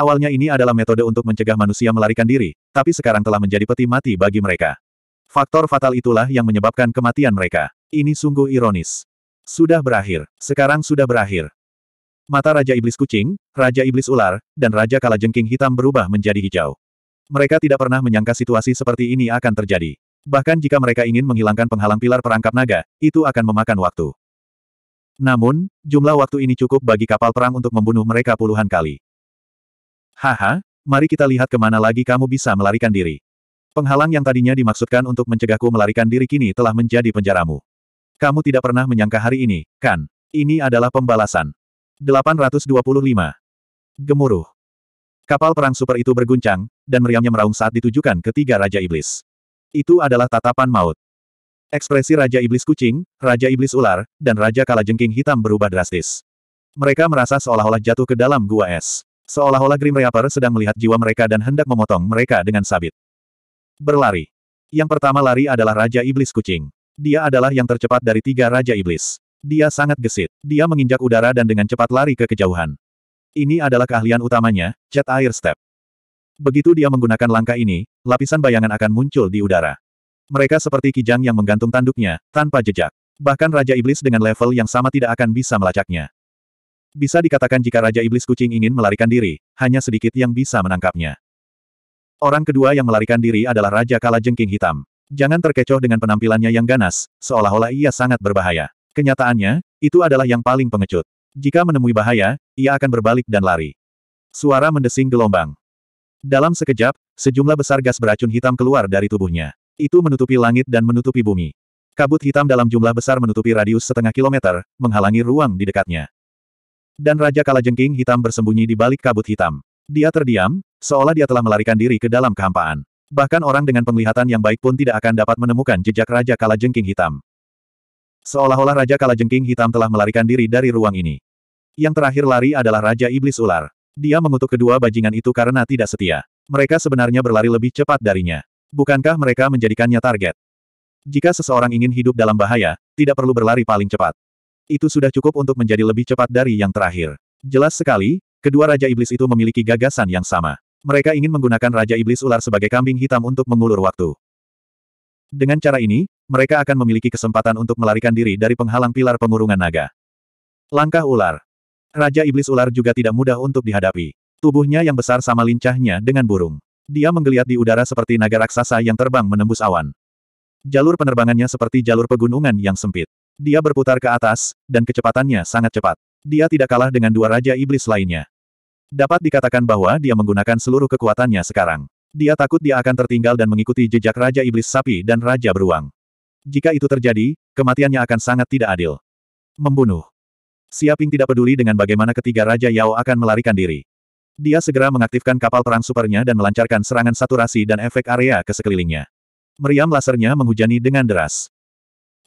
Awalnya ini adalah metode untuk mencegah manusia melarikan diri, tapi sekarang telah menjadi peti mati bagi mereka. Faktor fatal itulah yang menyebabkan kematian mereka. Ini sungguh ironis. Sudah berakhir, sekarang sudah berakhir. Mata Raja Iblis Kucing, Raja Iblis Ular, dan Raja Kalajengking Hitam berubah menjadi hijau. Mereka tidak pernah menyangka situasi seperti ini akan terjadi. Bahkan jika mereka ingin menghilangkan penghalang pilar perangkap naga, itu akan memakan waktu. Namun, jumlah waktu ini cukup bagi kapal perang untuk membunuh mereka puluhan kali. Haha, mari kita lihat kemana lagi kamu bisa melarikan diri. Penghalang yang tadinya dimaksudkan untuk mencegahku melarikan diri kini telah menjadi penjaramu. Kamu tidak pernah menyangka hari ini, kan? Ini adalah pembalasan. 825. Gemuruh. Kapal perang super itu berguncang, dan meriamnya meraung saat ditujukan ke tiga Raja Iblis. Itu adalah tatapan maut. Ekspresi Raja Iblis Kucing, Raja Iblis Ular, dan Raja jengking Hitam berubah drastis. Mereka merasa seolah-olah jatuh ke dalam gua es. Seolah-olah Grim Reaper sedang melihat jiwa mereka dan hendak memotong mereka dengan sabit. Berlari. Yang pertama lari adalah Raja Iblis Kucing. Dia adalah yang tercepat dari tiga Raja Iblis. Dia sangat gesit. Dia menginjak udara dan dengan cepat lari ke kejauhan. Ini adalah keahlian utamanya, Jet Air Step. Begitu dia menggunakan langkah ini, lapisan bayangan akan muncul di udara. Mereka seperti kijang yang menggantung tanduknya, tanpa jejak. Bahkan Raja Iblis dengan level yang sama tidak akan bisa melacaknya. Bisa dikatakan jika Raja Iblis Kucing ingin melarikan diri, hanya sedikit yang bisa menangkapnya. Orang kedua yang melarikan diri adalah Raja Kala Jengking Hitam. Jangan terkecoh dengan penampilannya yang ganas, seolah-olah ia sangat berbahaya. Kenyataannya, itu adalah yang paling pengecut. Jika menemui bahaya, ia akan berbalik dan lari. Suara mendesing gelombang. Dalam sekejap, sejumlah besar gas beracun hitam keluar dari tubuhnya. Itu menutupi langit dan menutupi bumi. Kabut hitam dalam jumlah besar menutupi radius setengah kilometer, menghalangi ruang di dekatnya. Dan Raja Kalajengking hitam bersembunyi di balik kabut hitam. Dia terdiam, seolah dia telah melarikan diri ke dalam kehampaan. Bahkan orang dengan penglihatan yang baik pun tidak akan dapat menemukan jejak Raja Kalajengking Hitam. Seolah-olah Raja Kalajengking Hitam telah melarikan diri dari ruang ini. Yang terakhir lari adalah Raja Iblis Ular. Dia mengutuk kedua bajingan itu karena tidak setia. Mereka sebenarnya berlari lebih cepat darinya. Bukankah mereka menjadikannya target? Jika seseorang ingin hidup dalam bahaya, tidak perlu berlari paling cepat. Itu sudah cukup untuk menjadi lebih cepat dari yang terakhir. Jelas sekali, kedua Raja Iblis itu memiliki gagasan yang sama. Mereka ingin menggunakan Raja Iblis Ular sebagai kambing hitam untuk mengulur waktu. Dengan cara ini, mereka akan memiliki kesempatan untuk melarikan diri dari penghalang pilar pengurungan naga. Langkah ular. Raja Iblis Ular juga tidak mudah untuk dihadapi. Tubuhnya yang besar sama lincahnya dengan burung. Dia menggeliat di udara seperti naga raksasa yang terbang menembus awan. Jalur penerbangannya seperti jalur pegunungan yang sempit. Dia berputar ke atas, dan kecepatannya sangat cepat. Dia tidak kalah dengan dua Raja Iblis lainnya. Dapat dikatakan bahwa dia menggunakan seluruh kekuatannya sekarang. Dia takut dia akan tertinggal dan mengikuti jejak Raja Iblis Sapi dan Raja Beruang. Jika itu terjadi, kematiannya akan sangat tidak adil. Membunuh. Siaping tidak peduli dengan bagaimana ketiga Raja Yao akan melarikan diri. Dia segera mengaktifkan kapal perang supernya dan melancarkan serangan saturasi dan efek area ke sekelilingnya. Meriam lasernya menghujani dengan deras.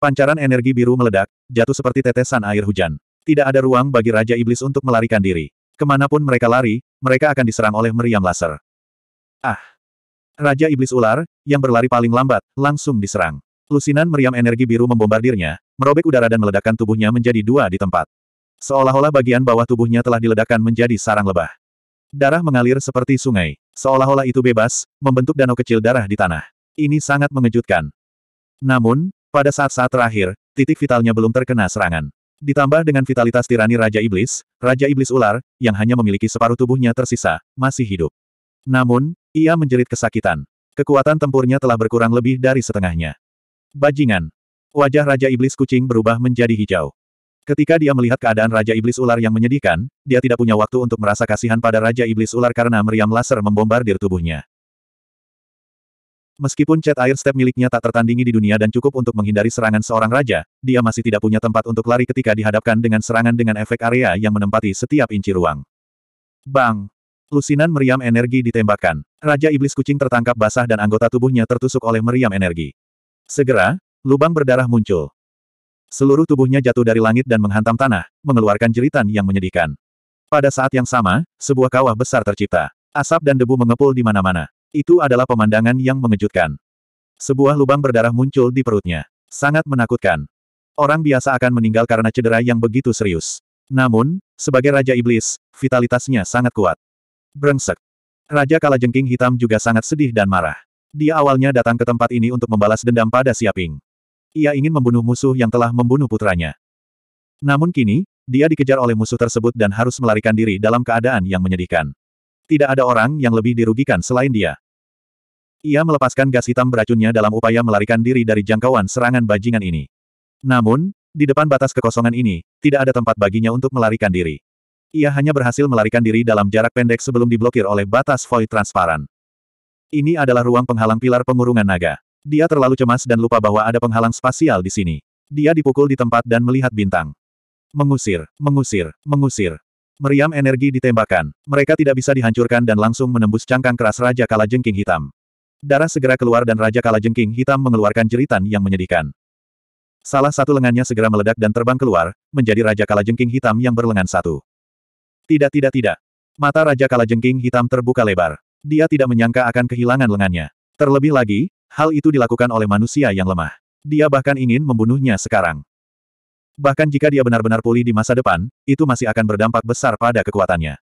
Pancaran energi biru meledak, jatuh seperti tetesan air hujan. Tidak ada ruang bagi Raja Iblis untuk melarikan diri. Kemanapun mereka lari, mereka akan diserang oleh meriam laser. Ah! Raja Iblis Ular, yang berlari paling lambat, langsung diserang. Lusinan meriam energi biru membombardirnya, merobek udara dan meledakkan tubuhnya menjadi dua di tempat. Seolah-olah bagian bawah tubuhnya telah diledakkan menjadi sarang lebah. Darah mengalir seperti sungai. Seolah-olah itu bebas, membentuk danau kecil darah di tanah. Ini sangat mengejutkan. Namun, pada saat-saat terakhir, titik vitalnya belum terkena serangan. Ditambah dengan vitalitas tirani Raja Iblis, Raja Iblis ular, yang hanya memiliki separuh tubuhnya tersisa, masih hidup. Namun, ia menjerit kesakitan. Kekuatan tempurnya telah berkurang lebih dari setengahnya. Bajingan. Wajah Raja Iblis kucing berubah menjadi hijau. Ketika dia melihat keadaan Raja Iblis ular yang menyedihkan, dia tidak punya waktu untuk merasa kasihan pada Raja Iblis ular karena meriam laser membombardir tubuhnya. Meskipun cat air step miliknya tak tertandingi di dunia dan cukup untuk menghindari serangan seorang raja, dia masih tidak punya tempat untuk lari ketika dihadapkan dengan serangan dengan efek area yang menempati setiap inci ruang. Bang! Lusinan meriam energi ditembakkan. Raja Iblis Kucing tertangkap basah dan anggota tubuhnya tertusuk oleh meriam energi. Segera, lubang berdarah muncul. Seluruh tubuhnya jatuh dari langit dan menghantam tanah, mengeluarkan jeritan yang menyedihkan. Pada saat yang sama, sebuah kawah besar tercipta. Asap dan debu mengepul di mana-mana. Itu adalah pemandangan yang mengejutkan. Sebuah lubang berdarah muncul di perutnya. Sangat menakutkan. Orang biasa akan meninggal karena cedera yang begitu serius. Namun, sebagai Raja Iblis, vitalitasnya sangat kuat. Brengsek. Raja Kalajengking Hitam juga sangat sedih dan marah. Dia awalnya datang ke tempat ini untuk membalas dendam pada Siaping. Ia ingin membunuh musuh yang telah membunuh putranya. Namun kini, dia dikejar oleh musuh tersebut dan harus melarikan diri dalam keadaan yang menyedihkan. Tidak ada orang yang lebih dirugikan selain dia. Ia melepaskan gas hitam beracunnya dalam upaya melarikan diri dari jangkauan serangan bajingan ini. Namun, di depan batas kekosongan ini, tidak ada tempat baginya untuk melarikan diri. Ia hanya berhasil melarikan diri dalam jarak pendek sebelum diblokir oleh batas void transparan. Ini adalah ruang penghalang pilar pengurungan naga. Dia terlalu cemas dan lupa bahwa ada penghalang spasial di sini. Dia dipukul di tempat dan melihat bintang. Mengusir, mengusir, mengusir. Meriam energi ditembakkan. Mereka tidak bisa dihancurkan dan langsung menembus cangkang keras Raja Kalajengking Hitam. Darah segera keluar dan Raja Kalajengking hitam mengeluarkan jeritan yang menyedihkan. Salah satu lengannya segera meledak dan terbang keluar, menjadi Raja Kalajengking hitam yang berlengan satu. Tidak tidak tidak. Mata Raja Kalajengking hitam terbuka lebar. Dia tidak menyangka akan kehilangan lengannya. Terlebih lagi, hal itu dilakukan oleh manusia yang lemah. Dia bahkan ingin membunuhnya sekarang. Bahkan jika dia benar-benar pulih di masa depan, itu masih akan berdampak besar pada kekuatannya.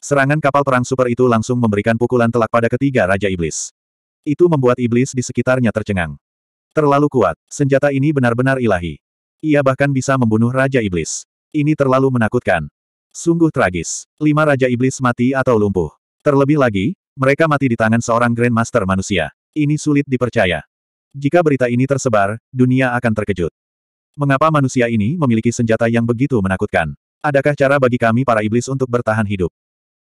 Serangan kapal perang super itu langsung memberikan pukulan telak pada ketiga Raja Iblis. Itu membuat iblis di sekitarnya tercengang. Terlalu kuat, senjata ini benar-benar ilahi. Ia bahkan bisa membunuh Raja Iblis. Ini terlalu menakutkan. Sungguh tragis. Lima Raja Iblis mati atau lumpuh. Terlebih lagi, mereka mati di tangan seorang Grandmaster manusia. Ini sulit dipercaya. Jika berita ini tersebar, dunia akan terkejut. Mengapa manusia ini memiliki senjata yang begitu menakutkan? Adakah cara bagi kami para iblis untuk bertahan hidup?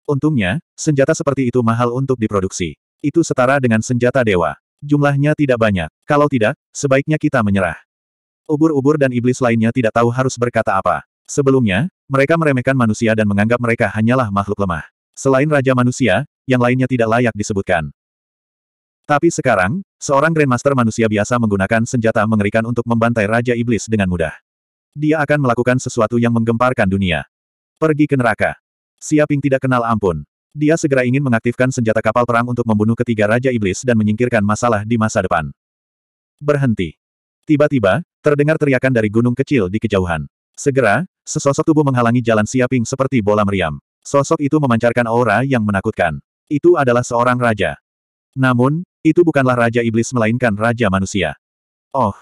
Untungnya, senjata seperti itu mahal untuk diproduksi. Itu setara dengan senjata dewa. Jumlahnya tidak banyak. Kalau tidak, sebaiknya kita menyerah. Ubur-ubur dan iblis lainnya tidak tahu harus berkata apa. Sebelumnya, mereka meremehkan manusia dan menganggap mereka hanyalah makhluk lemah. Selain Raja Manusia, yang lainnya tidak layak disebutkan. Tapi sekarang, seorang Grandmaster manusia biasa menggunakan senjata mengerikan untuk membantai Raja Iblis dengan mudah. Dia akan melakukan sesuatu yang menggemparkan dunia. Pergi ke neraka. Siaping tidak kenal ampun. Dia segera ingin mengaktifkan senjata kapal perang untuk membunuh ketiga Raja Iblis dan menyingkirkan masalah di masa depan. Berhenti. Tiba-tiba, terdengar teriakan dari gunung kecil di kejauhan. Segera, sesosok tubuh menghalangi jalan Siaping seperti bola meriam. Sosok itu memancarkan aura yang menakutkan. Itu adalah seorang raja. Namun, itu bukanlah Raja Iblis melainkan Raja Manusia. Oh.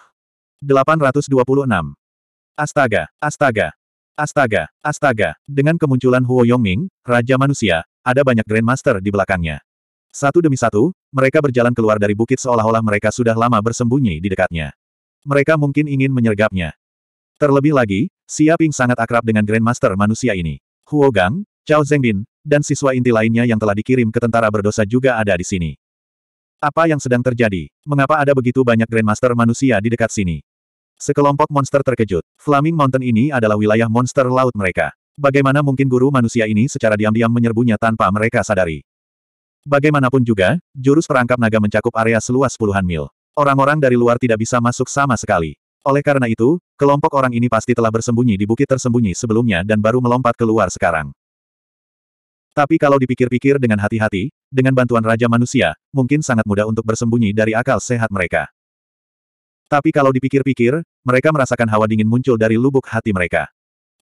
826. Astaga, astaga. Astaga, astaga, dengan kemunculan Huo Yongming, Raja Manusia, ada banyak Grandmaster di belakangnya. Satu demi satu, mereka berjalan keluar dari bukit seolah-olah mereka sudah lama bersembunyi di dekatnya. Mereka mungkin ingin menyergapnya. Terlebih lagi, Xia Ping sangat akrab dengan Grandmaster manusia ini. Huo Gang, Chao Zengbin, dan siswa inti lainnya yang telah dikirim ke tentara berdosa juga ada di sini. Apa yang sedang terjadi? Mengapa ada begitu banyak Grandmaster manusia di dekat sini? Sekelompok monster terkejut. Flaming Mountain ini adalah wilayah monster laut mereka. Bagaimana mungkin guru manusia ini secara diam-diam menyerbunya tanpa mereka sadari? Bagaimanapun juga, jurus perangkap naga mencakup area seluas puluhan mil. Orang-orang dari luar tidak bisa masuk sama sekali. Oleh karena itu, kelompok orang ini pasti telah bersembunyi di bukit tersembunyi sebelumnya dan baru melompat keluar sekarang. Tapi kalau dipikir-pikir dengan hati-hati, dengan bantuan Raja Manusia, mungkin sangat mudah untuk bersembunyi dari akal sehat mereka. Tapi kalau dipikir-pikir, mereka merasakan hawa dingin muncul dari lubuk hati mereka.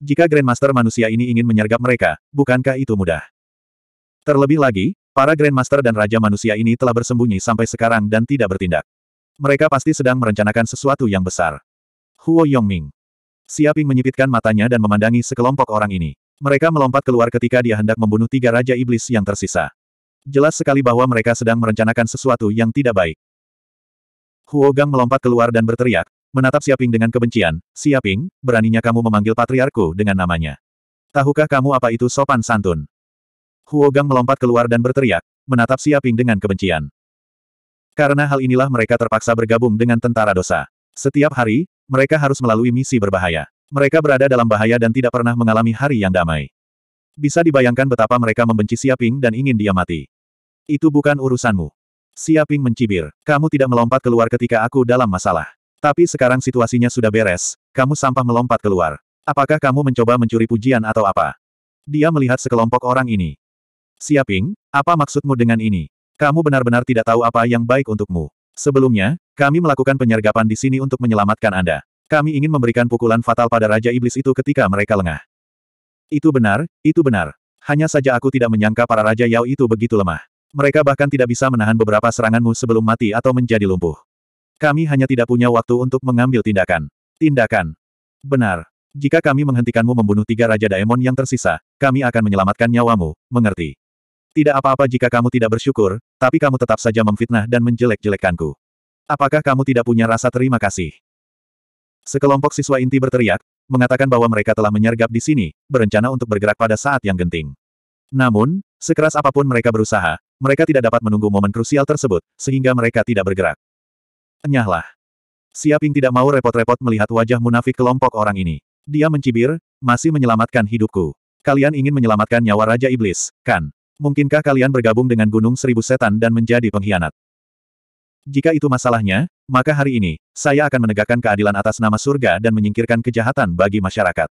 Jika Grandmaster manusia ini ingin menyergap mereka, bukankah itu mudah? Terlebih lagi, para Grandmaster dan Raja manusia ini telah bersembunyi sampai sekarang dan tidak bertindak. Mereka pasti sedang merencanakan sesuatu yang besar. Huo Yongming. Siaping menyipitkan matanya dan memandangi sekelompok orang ini. Mereka melompat keluar ketika dia hendak membunuh tiga Raja Iblis yang tersisa. Jelas sekali bahwa mereka sedang merencanakan sesuatu yang tidak baik. Huogang melompat keluar dan berteriak, menatap Siaping dengan kebencian, Siaping, beraninya kamu memanggil patriarku dengan namanya. Tahukah kamu apa itu sopan santun? Huogang melompat keluar dan berteriak, menatap Siaping dengan kebencian. Karena hal inilah mereka terpaksa bergabung dengan tentara dosa. Setiap hari, mereka harus melalui misi berbahaya. Mereka berada dalam bahaya dan tidak pernah mengalami hari yang damai. Bisa dibayangkan betapa mereka membenci Siaping dan ingin dia mati. Itu bukan urusanmu. Siaping mencibir. Kamu tidak melompat keluar ketika aku dalam masalah. Tapi sekarang situasinya sudah beres, kamu sampah melompat keluar. Apakah kamu mencoba mencuri pujian atau apa? Dia melihat sekelompok orang ini. Siaping, apa maksudmu dengan ini? Kamu benar-benar tidak tahu apa yang baik untukmu. Sebelumnya, kami melakukan penyergapan di sini untuk menyelamatkan Anda. Kami ingin memberikan pukulan fatal pada Raja Iblis itu ketika mereka lengah. Itu benar, itu benar. Hanya saja aku tidak menyangka para Raja Yao itu begitu lemah. Mereka bahkan tidak bisa menahan beberapa seranganmu sebelum mati atau menjadi lumpuh. Kami hanya tidak punya waktu untuk mengambil tindakan. Tindakan. Benar. Jika kami menghentikanmu membunuh tiga Raja Daemon yang tersisa, kami akan menyelamatkan nyawamu, mengerti? Tidak apa-apa jika kamu tidak bersyukur, tapi kamu tetap saja memfitnah dan menjelek jelekkanku Apakah kamu tidak punya rasa terima kasih? Sekelompok siswa inti berteriak, mengatakan bahwa mereka telah menyergap di sini, berencana untuk bergerak pada saat yang genting. Namun, sekeras apapun mereka berusaha, mereka tidak dapat menunggu momen krusial tersebut, sehingga mereka tidak bergerak. Enyahlah. Siaping tidak mau repot-repot melihat wajah munafik kelompok orang ini. Dia mencibir, masih menyelamatkan hidupku. Kalian ingin menyelamatkan nyawa Raja Iblis, kan? Mungkinkah kalian bergabung dengan Gunung Seribu Setan dan menjadi pengkhianat? Jika itu masalahnya, maka hari ini, saya akan menegakkan keadilan atas nama surga dan menyingkirkan kejahatan bagi masyarakat.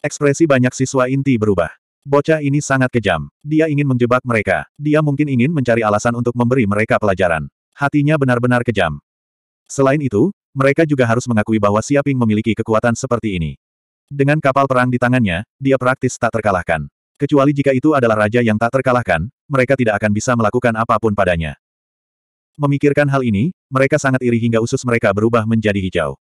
Ekspresi banyak siswa inti berubah. Bocah ini sangat kejam. Dia ingin menjebak mereka. Dia mungkin ingin mencari alasan untuk memberi mereka pelajaran. Hatinya benar-benar kejam. Selain itu, mereka juga harus mengakui bahwa Siaping memiliki kekuatan seperti ini. Dengan kapal perang di tangannya, dia praktis tak terkalahkan. Kecuali jika itu adalah raja yang tak terkalahkan, mereka tidak akan bisa melakukan apapun padanya. Memikirkan hal ini, mereka sangat iri hingga usus mereka berubah menjadi hijau.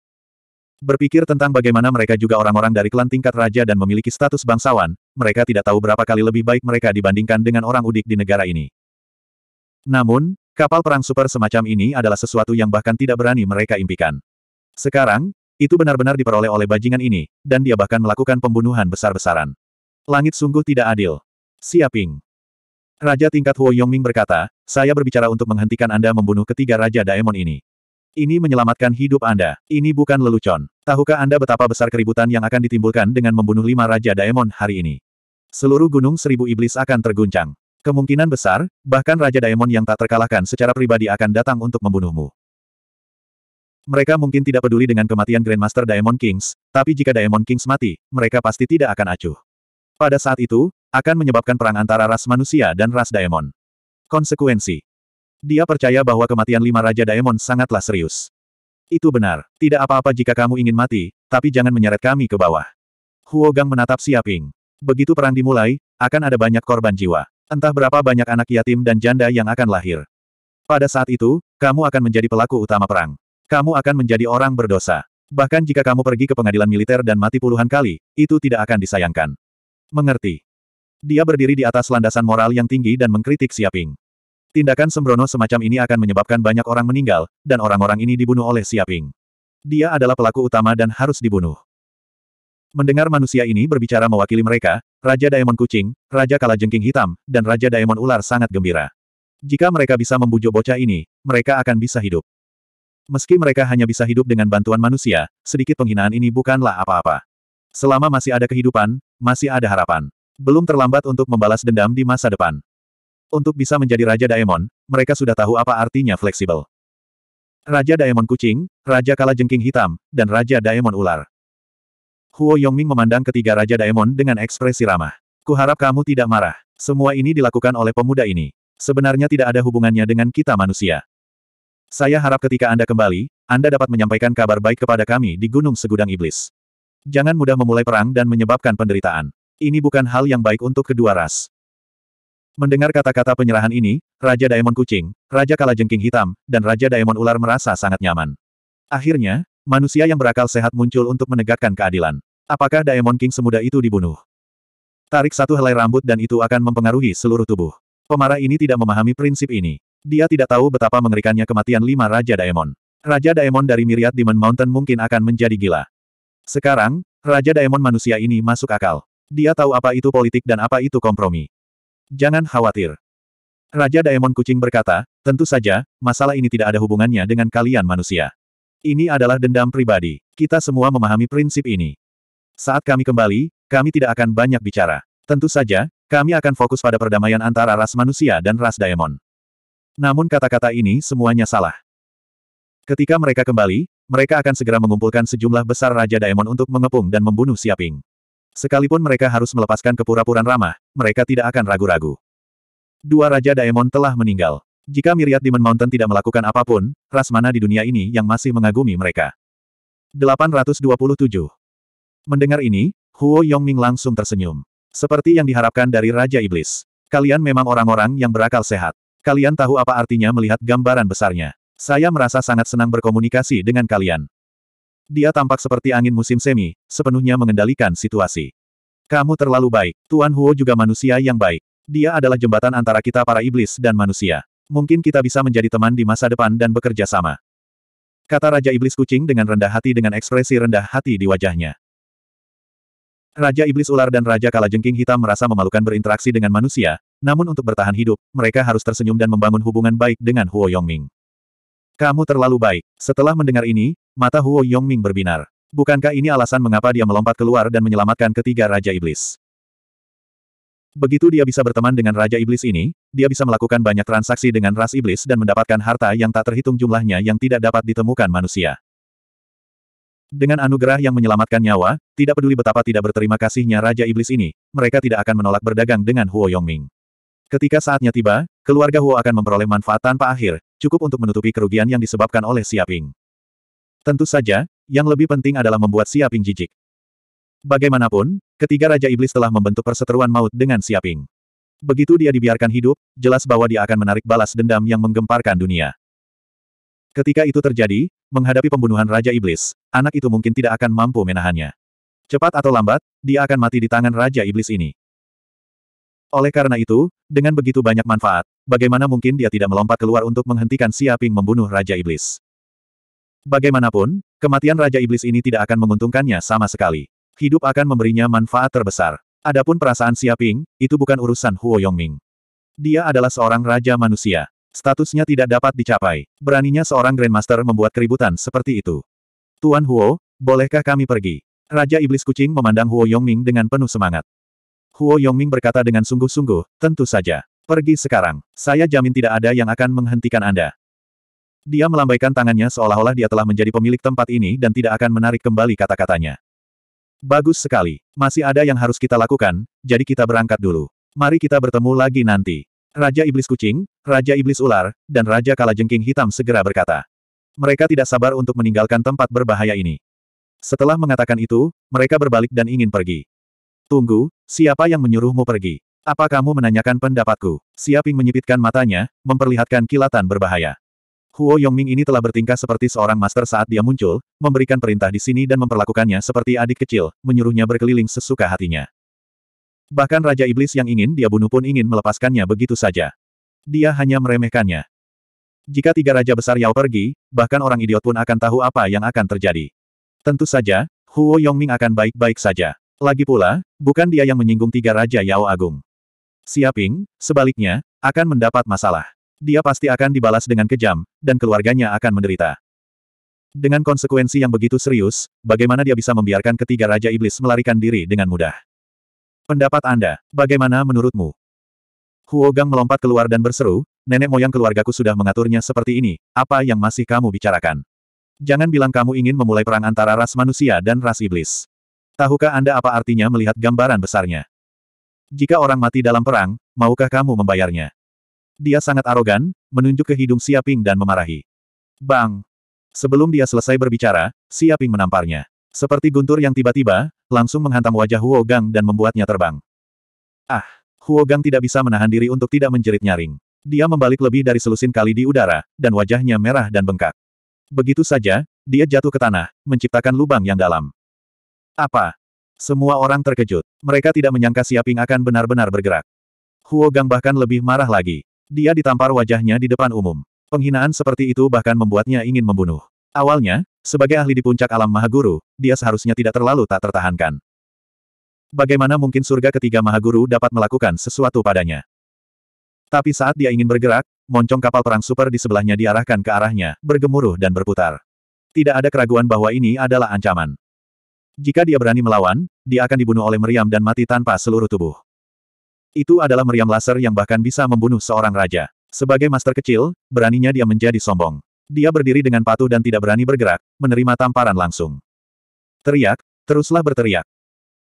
Berpikir tentang bagaimana mereka juga orang-orang dari klan tingkat raja dan memiliki status bangsawan, mereka tidak tahu berapa kali lebih baik mereka dibandingkan dengan orang udik di negara ini. Namun, kapal perang super semacam ini adalah sesuatu yang bahkan tidak berani mereka impikan. Sekarang, itu benar-benar diperoleh oleh bajingan ini, dan dia bahkan melakukan pembunuhan besar-besaran. Langit sungguh tidak adil. Siaping. Raja tingkat Huo Yongming berkata, saya berbicara untuk menghentikan Anda membunuh ketiga Raja Daemon ini. Ini menyelamatkan hidup Anda. Ini bukan lelucon. Tahukah Anda betapa besar keributan yang akan ditimbulkan dengan membunuh lima Raja Daemon hari ini? seluruh gunung seribu iblis akan terguncang. Kemungkinan besar, bahkan Raja Daemon yang tak terkalahkan secara pribadi akan datang untuk membunuhmu. Mereka mungkin tidak peduli dengan kematian Grandmaster Daemon Kings, tapi jika Daemon Kings mati, mereka pasti tidak akan acuh. Pada saat itu, akan menyebabkan perang antara ras manusia dan ras Daemon. Konsekuensi. Dia percaya bahwa kematian lima Raja Daemon sangatlah serius. Itu benar. Tidak apa-apa jika kamu ingin mati, tapi jangan menyeret kami ke bawah. Huo Gang menatap Siaping. Begitu perang dimulai, akan ada banyak korban jiwa. Entah berapa banyak anak yatim dan janda yang akan lahir. Pada saat itu, kamu akan menjadi pelaku utama perang. Kamu akan menjadi orang berdosa. Bahkan jika kamu pergi ke pengadilan militer dan mati puluhan kali, itu tidak akan disayangkan. Mengerti. Dia berdiri di atas landasan moral yang tinggi dan mengkritik Siaping. Tindakan sembrono semacam ini akan menyebabkan banyak orang meninggal, dan orang-orang ini dibunuh oleh Siaping. Dia adalah pelaku utama dan harus dibunuh. Mendengar manusia ini berbicara mewakili mereka, Raja Daemon Kucing, Raja Kalajengking Hitam, dan Raja Daemon Ular sangat gembira. Jika mereka bisa membujuk bocah ini, mereka akan bisa hidup. Meski mereka hanya bisa hidup dengan bantuan manusia, sedikit penghinaan ini bukanlah apa-apa. Selama masih ada kehidupan, masih ada harapan. Belum terlambat untuk membalas dendam di masa depan. Untuk bisa menjadi Raja Daemon, mereka sudah tahu apa artinya fleksibel. Raja Daemon Kucing, Raja Kalajengking Hitam, dan Raja Daemon Ular. Huo Yongming memandang ketiga Raja Daemon dengan ekspresi ramah. Kuharap kamu tidak marah. Semua ini dilakukan oleh pemuda ini. Sebenarnya tidak ada hubungannya dengan kita manusia. Saya harap ketika Anda kembali, Anda dapat menyampaikan kabar baik kepada kami di Gunung Segudang Iblis. Jangan mudah memulai perang dan menyebabkan penderitaan. Ini bukan hal yang baik untuk kedua ras. Mendengar kata-kata penyerahan ini, Raja Daemon Kucing, Raja Kalajengking Hitam, dan Raja Daemon Ular merasa sangat nyaman. Akhirnya, Manusia yang berakal sehat muncul untuk menegakkan keadilan. Apakah Daemon King semudah itu dibunuh? Tarik satu helai rambut dan itu akan mempengaruhi seluruh tubuh. Pemarah ini tidak memahami prinsip ini. Dia tidak tahu betapa mengerikannya kematian lima Raja Daemon. Raja Daemon dari Myriad Demon Mountain mungkin akan menjadi gila. Sekarang, Raja Daemon manusia ini masuk akal. Dia tahu apa itu politik dan apa itu kompromi. Jangan khawatir. Raja Daemon Kucing berkata, tentu saja, masalah ini tidak ada hubungannya dengan kalian manusia. Ini adalah dendam pribadi. Kita semua memahami prinsip ini. Saat kami kembali, kami tidak akan banyak bicara. Tentu saja, kami akan fokus pada perdamaian antara ras manusia dan ras daemon. Namun kata-kata ini semuanya salah. Ketika mereka kembali, mereka akan segera mengumpulkan sejumlah besar Raja Daemon untuk mengepung dan membunuh Siaping. Sekalipun mereka harus melepaskan kepura puraan ramah, mereka tidak akan ragu-ragu. Dua Raja Daemon telah meninggal. Jika Myriad Demon Mountain tidak melakukan apapun, ras mana di dunia ini yang masih mengagumi mereka? 827. Mendengar ini, Huo Yongming langsung tersenyum. Seperti yang diharapkan dari Raja Iblis. Kalian memang orang-orang yang berakal sehat. Kalian tahu apa artinya melihat gambaran besarnya. Saya merasa sangat senang berkomunikasi dengan kalian. Dia tampak seperti angin musim semi, sepenuhnya mengendalikan situasi. Kamu terlalu baik. Tuan Huo juga manusia yang baik. Dia adalah jembatan antara kita para iblis dan manusia. Mungkin kita bisa menjadi teman di masa depan dan bekerja sama. Kata Raja Iblis Kucing dengan rendah hati dengan ekspresi rendah hati di wajahnya. Raja Iblis Ular dan Raja Kalajengking Hitam merasa memalukan berinteraksi dengan manusia, namun untuk bertahan hidup, mereka harus tersenyum dan membangun hubungan baik dengan Huo Yongming. Kamu terlalu baik. Setelah mendengar ini, mata Huo Yongming berbinar. Bukankah ini alasan mengapa dia melompat keluar dan menyelamatkan ketiga Raja Iblis? Begitu dia bisa berteman dengan Raja Iblis ini, dia bisa melakukan banyak transaksi dengan ras iblis dan mendapatkan harta yang tak terhitung jumlahnya yang tidak dapat ditemukan manusia. Dengan anugerah yang menyelamatkan nyawa, tidak peduli betapa tidak berterima kasihnya Raja Iblis ini, mereka tidak akan menolak berdagang dengan Huo Yongming. Ketika saatnya tiba, keluarga Huo akan memperoleh manfaat tanpa akhir, cukup untuk menutupi kerugian yang disebabkan oleh Siaping. Tentu saja, yang lebih penting adalah membuat Siaping jijik. Bagaimanapun, ketiga Raja Iblis telah membentuk perseteruan maut dengan Siaping. Begitu dia dibiarkan hidup, jelas bahwa dia akan menarik balas dendam yang menggemparkan dunia. Ketika itu terjadi, menghadapi pembunuhan Raja Iblis, anak itu mungkin tidak akan mampu menahannya. Cepat atau lambat, dia akan mati di tangan Raja Iblis ini. Oleh karena itu, dengan begitu banyak manfaat, bagaimana mungkin dia tidak melompat keluar untuk menghentikan Siaping membunuh Raja Iblis? Bagaimanapun, kematian Raja Iblis ini tidak akan menguntungkannya sama sekali hidup akan memberinya manfaat terbesar. Adapun perasaan Siaping, itu bukan urusan Huo Yongming. Dia adalah seorang raja manusia. Statusnya tidak dapat dicapai. Beraninya seorang Grandmaster membuat keributan seperti itu. Tuan Huo, bolehkah kami pergi? Raja Iblis Kucing memandang Huo Yongming dengan penuh semangat. Huo Yongming berkata dengan sungguh-sungguh, tentu saja. Pergi sekarang. Saya jamin tidak ada yang akan menghentikan Anda. Dia melambaikan tangannya seolah-olah dia telah menjadi pemilik tempat ini dan tidak akan menarik kembali kata-katanya. Bagus sekali. Masih ada yang harus kita lakukan, jadi kita berangkat dulu. Mari kita bertemu lagi nanti. Raja Iblis Kucing, Raja Iblis Ular, dan Raja Kalajengking Hitam segera berkata. Mereka tidak sabar untuk meninggalkan tempat berbahaya ini. Setelah mengatakan itu, mereka berbalik dan ingin pergi. Tunggu, siapa yang menyuruhmu pergi? Apa kamu menanyakan pendapatku? Siaping menyipitkan matanya, memperlihatkan kilatan berbahaya. Huo Yongming ini telah bertingkah seperti seorang master saat dia muncul, memberikan perintah di sini dan memperlakukannya seperti adik kecil, menyuruhnya berkeliling sesuka hatinya. Bahkan Raja Iblis yang ingin dia bunuh pun ingin melepaskannya begitu saja. Dia hanya meremehkannya. Jika tiga Raja Besar Yao pergi, bahkan orang idiot pun akan tahu apa yang akan terjadi. Tentu saja, Huo Yongming akan baik-baik saja. Lagi pula, bukan dia yang menyinggung tiga Raja Yao Agung. Siaping, sebaliknya, akan mendapat masalah dia pasti akan dibalas dengan kejam, dan keluarganya akan menderita. Dengan konsekuensi yang begitu serius, bagaimana dia bisa membiarkan ketiga Raja Iblis melarikan diri dengan mudah? Pendapat Anda, bagaimana menurutmu? Huo melompat keluar dan berseru, nenek moyang keluargaku sudah mengaturnya seperti ini, apa yang masih kamu bicarakan? Jangan bilang kamu ingin memulai perang antara ras manusia dan ras iblis. Tahukah Anda apa artinya melihat gambaran besarnya? Jika orang mati dalam perang, maukah kamu membayarnya? Dia sangat arogan, menunjuk ke hidung Siaping dan memarahi. Bang! Sebelum dia selesai berbicara, Siaping menamparnya. Seperti guntur yang tiba-tiba, langsung menghantam wajah Huo Gang dan membuatnya terbang. Ah! Huo Gang tidak bisa menahan diri untuk tidak menjerit nyaring. Dia membalik lebih dari selusin kali di udara, dan wajahnya merah dan bengkak. Begitu saja, dia jatuh ke tanah, menciptakan lubang yang dalam. Apa? Semua orang terkejut. Mereka tidak menyangka Siaping akan benar-benar bergerak. Huo Gang bahkan lebih marah lagi. Dia ditampar wajahnya di depan umum. Penghinaan seperti itu bahkan membuatnya ingin membunuh. Awalnya, sebagai ahli di puncak alam Mahaguru, dia seharusnya tidak terlalu tak tertahankan. Bagaimana mungkin surga ketiga Mahaguru dapat melakukan sesuatu padanya? Tapi saat dia ingin bergerak, moncong kapal perang super di sebelahnya diarahkan ke arahnya, bergemuruh dan berputar. Tidak ada keraguan bahwa ini adalah ancaman. Jika dia berani melawan, dia akan dibunuh oleh meriam dan mati tanpa seluruh tubuh. Itu adalah meriam laser yang bahkan bisa membunuh seorang raja. Sebagai master kecil, beraninya dia menjadi sombong. Dia berdiri dengan patuh dan tidak berani bergerak, menerima tamparan langsung. Teriak, teruslah berteriak.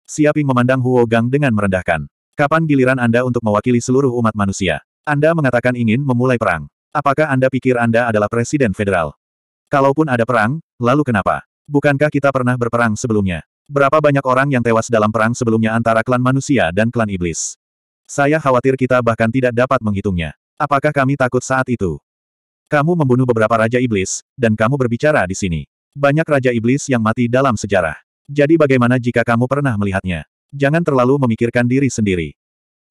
Siaping memandang Huo Gang dengan merendahkan. Kapan giliran Anda untuk mewakili seluruh umat manusia? Anda mengatakan ingin memulai perang. Apakah Anda pikir Anda adalah presiden federal? Kalaupun ada perang, lalu kenapa? Bukankah kita pernah berperang sebelumnya? Berapa banyak orang yang tewas dalam perang sebelumnya antara klan manusia dan klan iblis? Saya khawatir kita bahkan tidak dapat menghitungnya. Apakah kami takut saat itu? Kamu membunuh beberapa Raja Iblis, dan kamu berbicara di sini. Banyak Raja Iblis yang mati dalam sejarah. Jadi bagaimana jika kamu pernah melihatnya? Jangan terlalu memikirkan diri sendiri.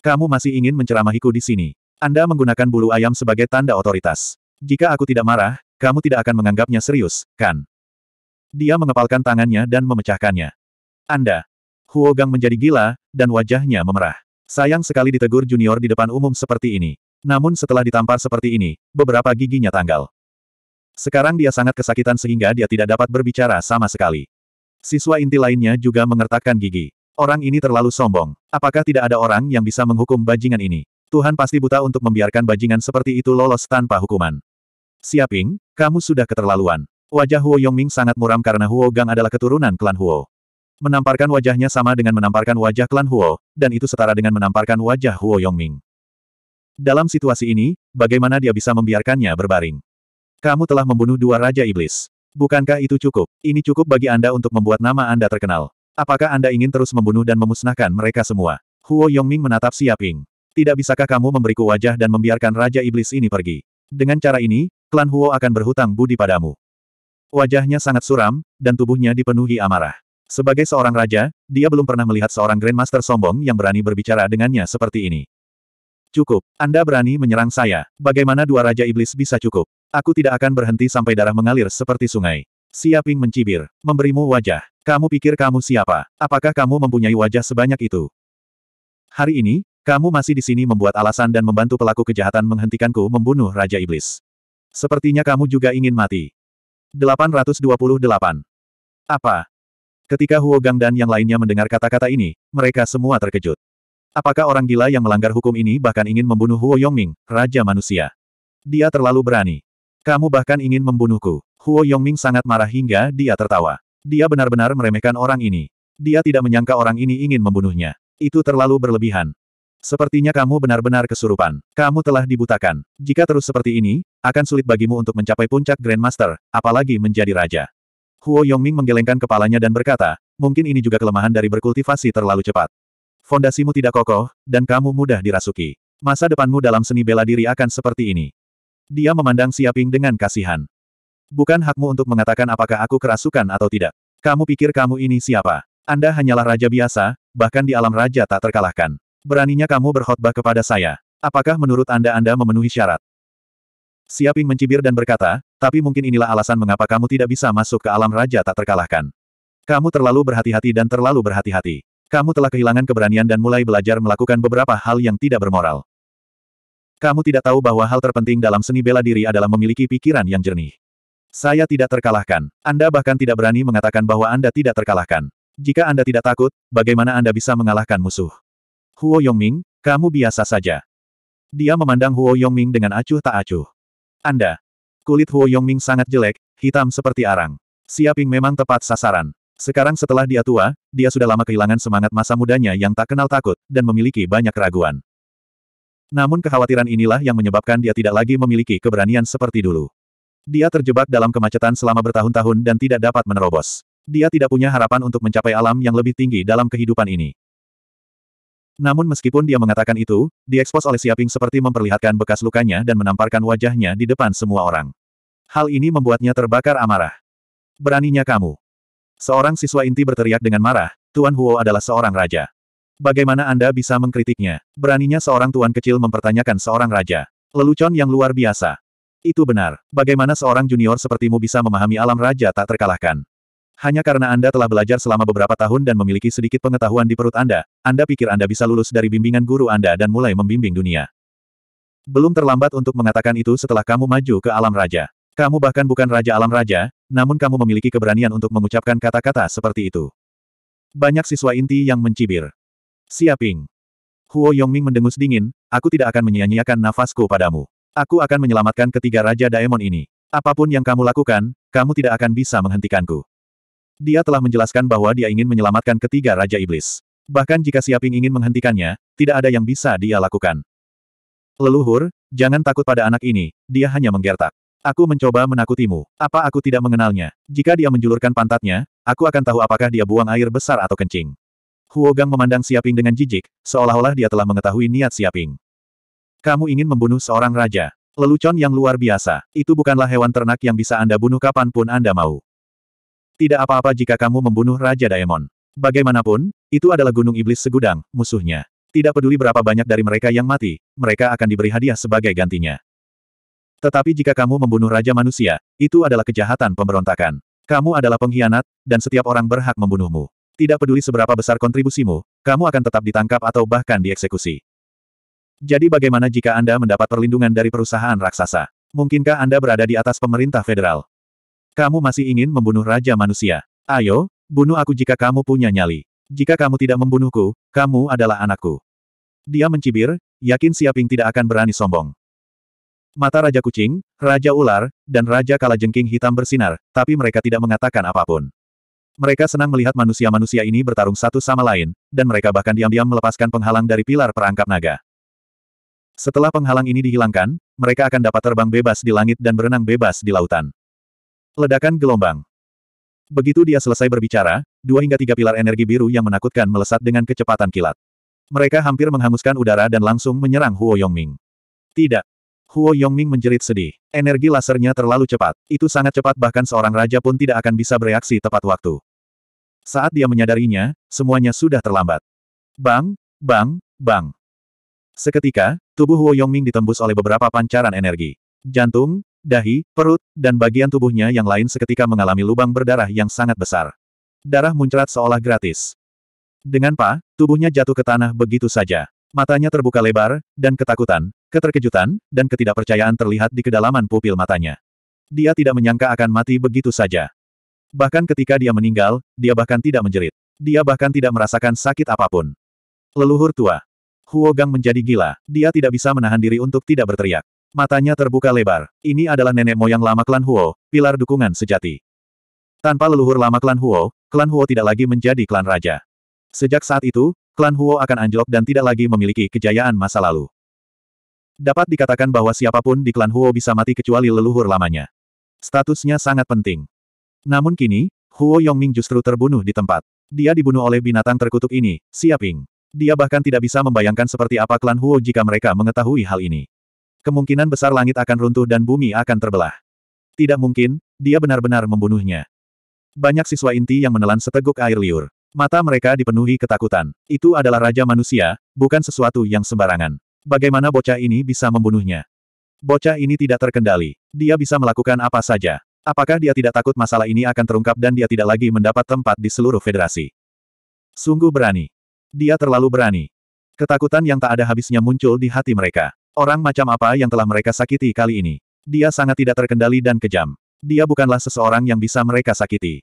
Kamu masih ingin menceramahiku di sini. Anda menggunakan bulu ayam sebagai tanda otoritas. Jika aku tidak marah, kamu tidak akan menganggapnya serius, kan? Dia mengepalkan tangannya dan memecahkannya. Anda. Huogang menjadi gila, dan wajahnya memerah. Sayang sekali ditegur junior di depan umum seperti ini. Namun setelah ditampar seperti ini, beberapa giginya tanggal. Sekarang dia sangat kesakitan sehingga dia tidak dapat berbicara sama sekali. Siswa inti lainnya juga mengertakkan gigi. Orang ini terlalu sombong. Apakah tidak ada orang yang bisa menghukum bajingan ini? Tuhan pasti buta untuk membiarkan bajingan seperti itu lolos tanpa hukuman. Siaping, kamu sudah keterlaluan. Wajah Huo Yongming sangat muram karena Huo Gang adalah keturunan klan Huo. Menamparkan wajahnya sama dengan menamparkan wajah klan Huo, dan itu setara dengan menamparkan wajah Huo Yongming. Dalam situasi ini, bagaimana dia bisa membiarkannya berbaring? Kamu telah membunuh dua Raja Iblis. Bukankah itu cukup? Ini cukup bagi Anda untuk membuat nama Anda terkenal. Apakah Anda ingin terus membunuh dan memusnahkan mereka semua? Huo Yongming menatap Siaping. Tidak bisakah kamu memberiku wajah dan membiarkan Raja Iblis ini pergi? Dengan cara ini, klan Huo akan berhutang budi padamu. Wajahnya sangat suram, dan tubuhnya dipenuhi amarah. Sebagai seorang raja, dia belum pernah melihat seorang Grandmaster sombong yang berani berbicara dengannya seperti ini. Cukup, Anda berani menyerang saya. Bagaimana dua Raja Iblis bisa cukup? Aku tidak akan berhenti sampai darah mengalir seperti sungai. Siaping mencibir, memberimu wajah. Kamu pikir kamu siapa? Apakah kamu mempunyai wajah sebanyak itu? Hari ini, kamu masih di sini membuat alasan dan membantu pelaku kejahatan menghentikanku membunuh Raja Iblis. Sepertinya kamu juga ingin mati. 828. Apa, Ketika Huo Gang dan yang lainnya mendengar kata-kata ini, mereka semua terkejut. Apakah orang gila yang melanggar hukum ini bahkan ingin membunuh Huo Yongming, Raja Manusia? Dia terlalu berani. Kamu bahkan ingin membunuhku. Huo Yongming sangat marah hingga dia tertawa. Dia benar-benar meremehkan orang ini. Dia tidak menyangka orang ini ingin membunuhnya. Itu terlalu berlebihan. Sepertinya kamu benar-benar kesurupan. Kamu telah dibutakan. Jika terus seperti ini, akan sulit bagimu untuk mencapai puncak Grandmaster, apalagi menjadi raja. Huo Yongming menggelengkan kepalanya dan berkata, mungkin ini juga kelemahan dari berkultivasi terlalu cepat. Fondasimu tidak kokoh, dan kamu mudah dirasuki. Masa depanmu dalam seni bela diri akan seperti ini. Dia memandang Siaping dengan kasihan. Bukan hakmu untuk mengatakan apakah aku kerasukan atau tidak. Kamu pikir kamu ini siapa? Anda hanyalah raja biasa, bahkan di alam raja tak terkalahkan. Beraninya kamu berkhotbah kepada saya. Apakah menurut Anda Anda memenuhi syarat? Siaping mencibir dan berkata, tapi mungkin inilah alasan mengapa kamu tidak bisa masuk ke alam raja tak terkalahkan. Kamu terlalu berhati-hati dan terlalu berhati-hati. Kamu telah kehilangan keberanian dan mulai belajar melakukan beberapa hal yang tidak bermoral. Kamu tidak tahu bahwa hal terpenting dalam seni bela diri adalah memiliki pikiran yang jernih. Saya tidak terkalahkan. Anda bahkan tidak berani mengatakan bahwa Anda tidak terkalahkan. Jika Anda tidak takut, bagaimana Anda bisa mengalahkan musuh? Huo Yongming, kamu biasa saja. Dia memandang Huo Yongming dengan acuh tak acuh. Anda, Kulit Huo Yongming sangat jelek, hitam seperti arang. Siaping memang tepat sasaran. Sekarang setelah dia tua, dia sudah lama kehilangan semangat masa mudanya yang tak kenal takut, dan memiliki banyak keraguan. Namun kekhawatiran inilah yang menyebabkan dia tidak lagi memiliki keberanian seperti dulu. Dia terjebak dalam kemacetan selama bertahun-tahun dan tidak dapat menerobos. Dia tidak punya harapan untuk mencapai alam yang lebih tinggi dalam kehidupan ini. Namun meskipun dia mengatakan itu, diekspos oleh Siaping seperti memperlihatkan bekas lukanya dan menamparkan wajahnya di depan semua orang. Hal ini membuatnya terbakar amarah. Beraninya kamu. Seorang siswa inti berteriak dengan marah, Tuan Huo adalah seorang raja. Bagaimana Anda bisa mengkritiknya? Beraninya seorang tuan kecil mempertanyakan seorang raja. Lelucon yang luar biasa. Itu benar. Bagaimana seorang junior sepertimu bisa memahami alam raja tak terkalahkan? Hanya karena Anda telah belajar selama beberapa tahun dan memiliki sedikit pengetahuan di perut Anda, Anda pikir Anda bisa lulus dari bimbingan guru Anda dan mulai membimbing dunia. Belum terlambat untuk mengatakan itu setelah kamu maju ke alam raja. Kamu bahkan bukan raja alam raja, namun kamu memiliki keberanian untuk mengucapkan kata-kata seperti itu. Banyak siswa inti yang mencibir. Siaping. Huo Yongming mendengus dingin, aku tidak akan menyia-nyiakan nafasku padamu. Aku akan menyelamatkan ketiga raja Daemon ini. Apapun yang kamu lakukan, kamu tidak akan bisa menghentikanku. Dia telah menjelaskan bahwa dia ingin menyelamatkan ketiga Raja Iblis. Bahkan jika Siaping ingin menghentikannya, tidak ada yang bisa dia lakukan. Leluhur, jangan takut pada anak ini, dia hanya menggertak. Aku mencoba menakutimu. Apa aku tidak mengenalnya? Jika dia menjulurkan pantatnya, aku akan tahu apakah dia buang air besar atau kencing. Huogang memandang Siaping dengan jijik, seolah-olah dia telah mengetahui niat Siaping. Kamu ingin membunuh seorang raja. Lelucon yang luar biasa. Itu bukanlah hewan ternak yang bisa Anda bunuh kapanpun Anda mau. Tidak apa-apa jika kamu membunuh Raja Daemon. Bagaimanapun, itu adalah gunung iblis segudang, musuhnya. Tidak peduli berapa banyak dari mereka yang mati, mereka akan diberi hadiah sebagai gantinya. Tetapi jika kamu membunuh Raja Manusia, itu adalah kejahatan pemberontakan. Kamu adalah pengkhianat, dan setiap orang berhak membunuhmu. Tidak peduli seberapa besar kontribusimu, kamu akan tetap ditangkap atau bahkan dieksekusi. Jadi bagaimana jika Anda mendapat perlindungan dari perusahaan raksasa? Mungkinkah Anda berada di atas pemerintah federal? Kamu masih ingin membunuh Raja Manusia. Ayo, bunuh aku jika kamu punya nyali. Jika kamu tidak membunuhku, kamu adalah anakku. Dia mencibir, yakin Siaping tidak akan berani sombong. Mata Raja Kucing, Raja Ular, dan Raja Kalajengking hitam bersinar, tapi mereka tidak mengatakan apapun. Mereka senang melihat manusia-manusia ini bertarung satu sama lain, dan mereka bahkan diam-diam melepaskan penghalang dari pilar perangkap naga. Setelah penghalang ini dihilangkan, mereka akan dapat terbang bebas di langit dan berenang bebas di lautan. Ledakan gelombang. Begitu dia selesai berbicara, dua hingga tiga pilar energi biru yang menakutkan melesat dengan kecepatan kilat. Mereka hampir menghanguskan udara dan langsung menyerang Huo Yongming. Tidak. Huo Yongming menjerit sedih. Energi lasernya terlalu cepat. Itu sangat cepat bahkan seorang raja pun tidak akan bisa bereaksi tepat waktu. Saat dia menyadarinya, semuanya sudah terlambat. Bang, bang, bang. Seketika, tubuh Huo Yongming ditembus oleh beberapa pancaran energi. Jantung, dahi, perut, dan bagian tubuhnya yang lain seketika mengalami lubang berdarah yang sangat besar. Darah muncrat seolah gratis. Dengan pa, tubuhnya jatuh ke tanah begitu saja. Matanya terbuka lebar, dan ketakutan, keterkejutan, dan ketidakpercayaan terlihat di kedalaman pupil matanya. Dia tidak menyangka akan mati begitu saja. Bahkan ketika dia meninggal, dia bahkan tidak menjerit. Dia bahkan tidak merasakan sakit apapun. Leluhur tua. Huo Gang menjadi gila. Dia tidak bisa menahan diri untuk tidak berteriak. Matanya terbuka lebar. Ini adalah nenek moyang lama klan Huo, pilar dukungan sejati. Tanpa leluhur lama klan Huo, klan Huo tidak lagi menjadi klan raja. Sejak saat itu, klan Huo akan anjlok dan tidak lagi memiliki kejayaan masa lalu. Dapat dikatakan bahwa siapapun di klan Huo bisa mati kecuali leluhur lamanya. Statusnya sangat penting. Namun kini, Huo Yongming justru terbunuh di tempat. Dia dibunuh oleh binatang terkutuk ini, Siaping. Dia bahkan tidak bisa membayangkan seperti apa klan Huo jika mereka mengetahui hal ini kemungkinan besar langit akan runtuh dan bumi akan terbelah. Tidak mungkin, dia benar-benar membunuhnya. Banyak siswa inti yang menelan seteguk air liur. Mata mereka dipenuhi ketakutan. Itu adalah raja manusia, bukan sesuatu yang sembarangan. Bagaimana bocah ini bisa membunuhnya? Bocah ini tidak terkendali. Dia bisa melakukan apa saja. Apakah dia tidak takut masalah ini akan terungkap dan dia tidak lagi mendapat tempat di seluruh federasi? Sungguh berani. Dia terlalu berani. Ketakutan yang tak ada habisnya muncul di hati mereka. Orang macam apa yang telah mereka sakiti kali ini? Dia sangat tidak terkendali dan kejam. Dia bukanlah seseorang yang bisa mereka sakiti.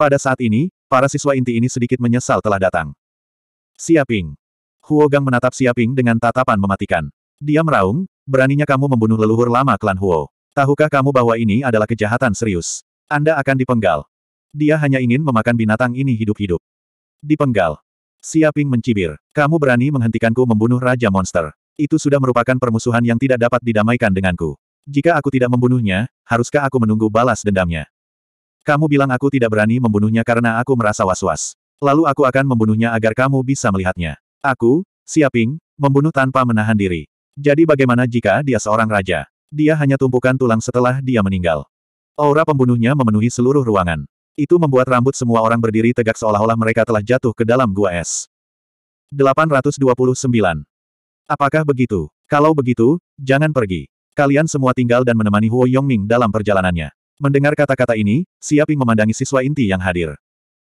Pada saat ini, para siswa inti ini sedikit menyesal telah datang. Siaping. Huogang menatap Siaping dengan tatapan mematikan. Dia meraung, beraninya kamu membunuh leluhur lama klan Huo. Tahukah kamu bahwa ini adalah kejahatan serius? Anda akan dipenggal. Dia hanya ingin memakan binatang ini hidup-hidup. Dipenggal. Siaping mencibir. Kamu berani menghentikanku membunuh Raja Monster. Itu sudah merupakan permusuhan yang tidak dapat didamaikan denganku. Jika aku tidak membunuhnya, haruskah aku menunggu balas dendamnya? Kamu bilang aku tidak berani membunuhnya karena aku merasa was-was. Lalu aku akan membunuhnya agar kamu bisa melihatnya. Aku, Siaping, membunuh tanpa menahan diri. Jadi bagaimana jika dia seorang raja? Dia hanya tumpukan tulang setelah dia meninggal. Aura pembunuhnya memenuhi seluruh ruangan. Itu membuat rambut semua orang berdiri tegak seolah-olah mereka telah jatuh ke dalam gua es. 829 Apakah begitu? Kalau begitu, jangan pergi. Kalian semua tinggal dan menemani Huo Yongming dalam perjalanannya. Mendengar kata-kata ini, Siaping memandangi siswa inti yang hadir.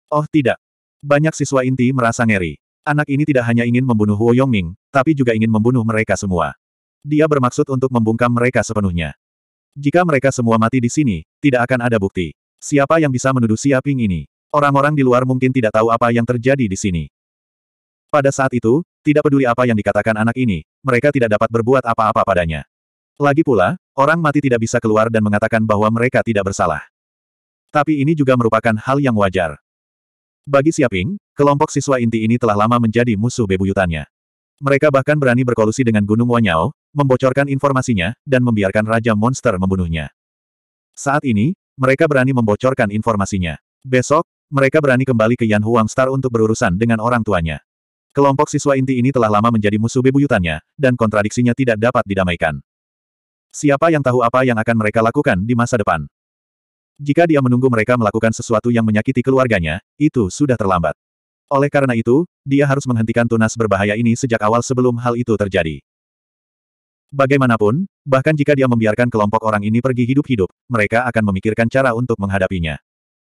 Oh tidak. Banyak siswa inti merasa ngeri. Anak ini tidak hanya ingin membunuh Huo Yongming, tapi juga ingin membunuh mereka semua. Dia bermaksud untuk membungkam mereka sepenuhnya. Jika mereka semua mati di sini, tidak akan ada bukti. Siapa yang bisa menuduh Siaping ini? Orang-orang di luar mungkin tidak tahu apa yang terjadi di sini. Pada saat itu, tidak peduli apa yang dikatakan anak ini, mereka tidak dapat berbuat apa-apa padanya. Lagi pula, orang mati tidak bisa keluar dan mengatakan bahwa mereka tidak bersalah. Tapi ini juga merupakan hal yang wajar. Bagi Siaping, kelompok siswa inti ini telah lama menjadi musuh bebuyutannya. Mereka bahkan berani berkolusi dengan Gunung Wanyao, membocorkan informasinya, dan membiarkan Raja Monster membunuhnya. Saat ini, mereka berani membocorkan informasinya. Besok, mereka berani kembali ke Yan Huang Star untuk berurusan dengan orang tuanya. Kelompok siswa inti ini telah lama menjadi musuh bebuyutannya, dan kontradiksinya tidak dapat didamaikan. Siapa yang tahu apa yang akan mereka lakukan di masa depan? Jika dia menunggu mereka melakukan sesuatu yang menyakiti keluarganya, itu sudah terlambat. Oleh karena itu, dia harus menghentikan tunas berbahaya ini sejak awal sebelum hal itu terjadi. Bagaimanapun, bahkan jika dia membiarkan kelompok orang ini pergi hidup-hidup, mereka akan memikirkan cara untuk menghadapinya.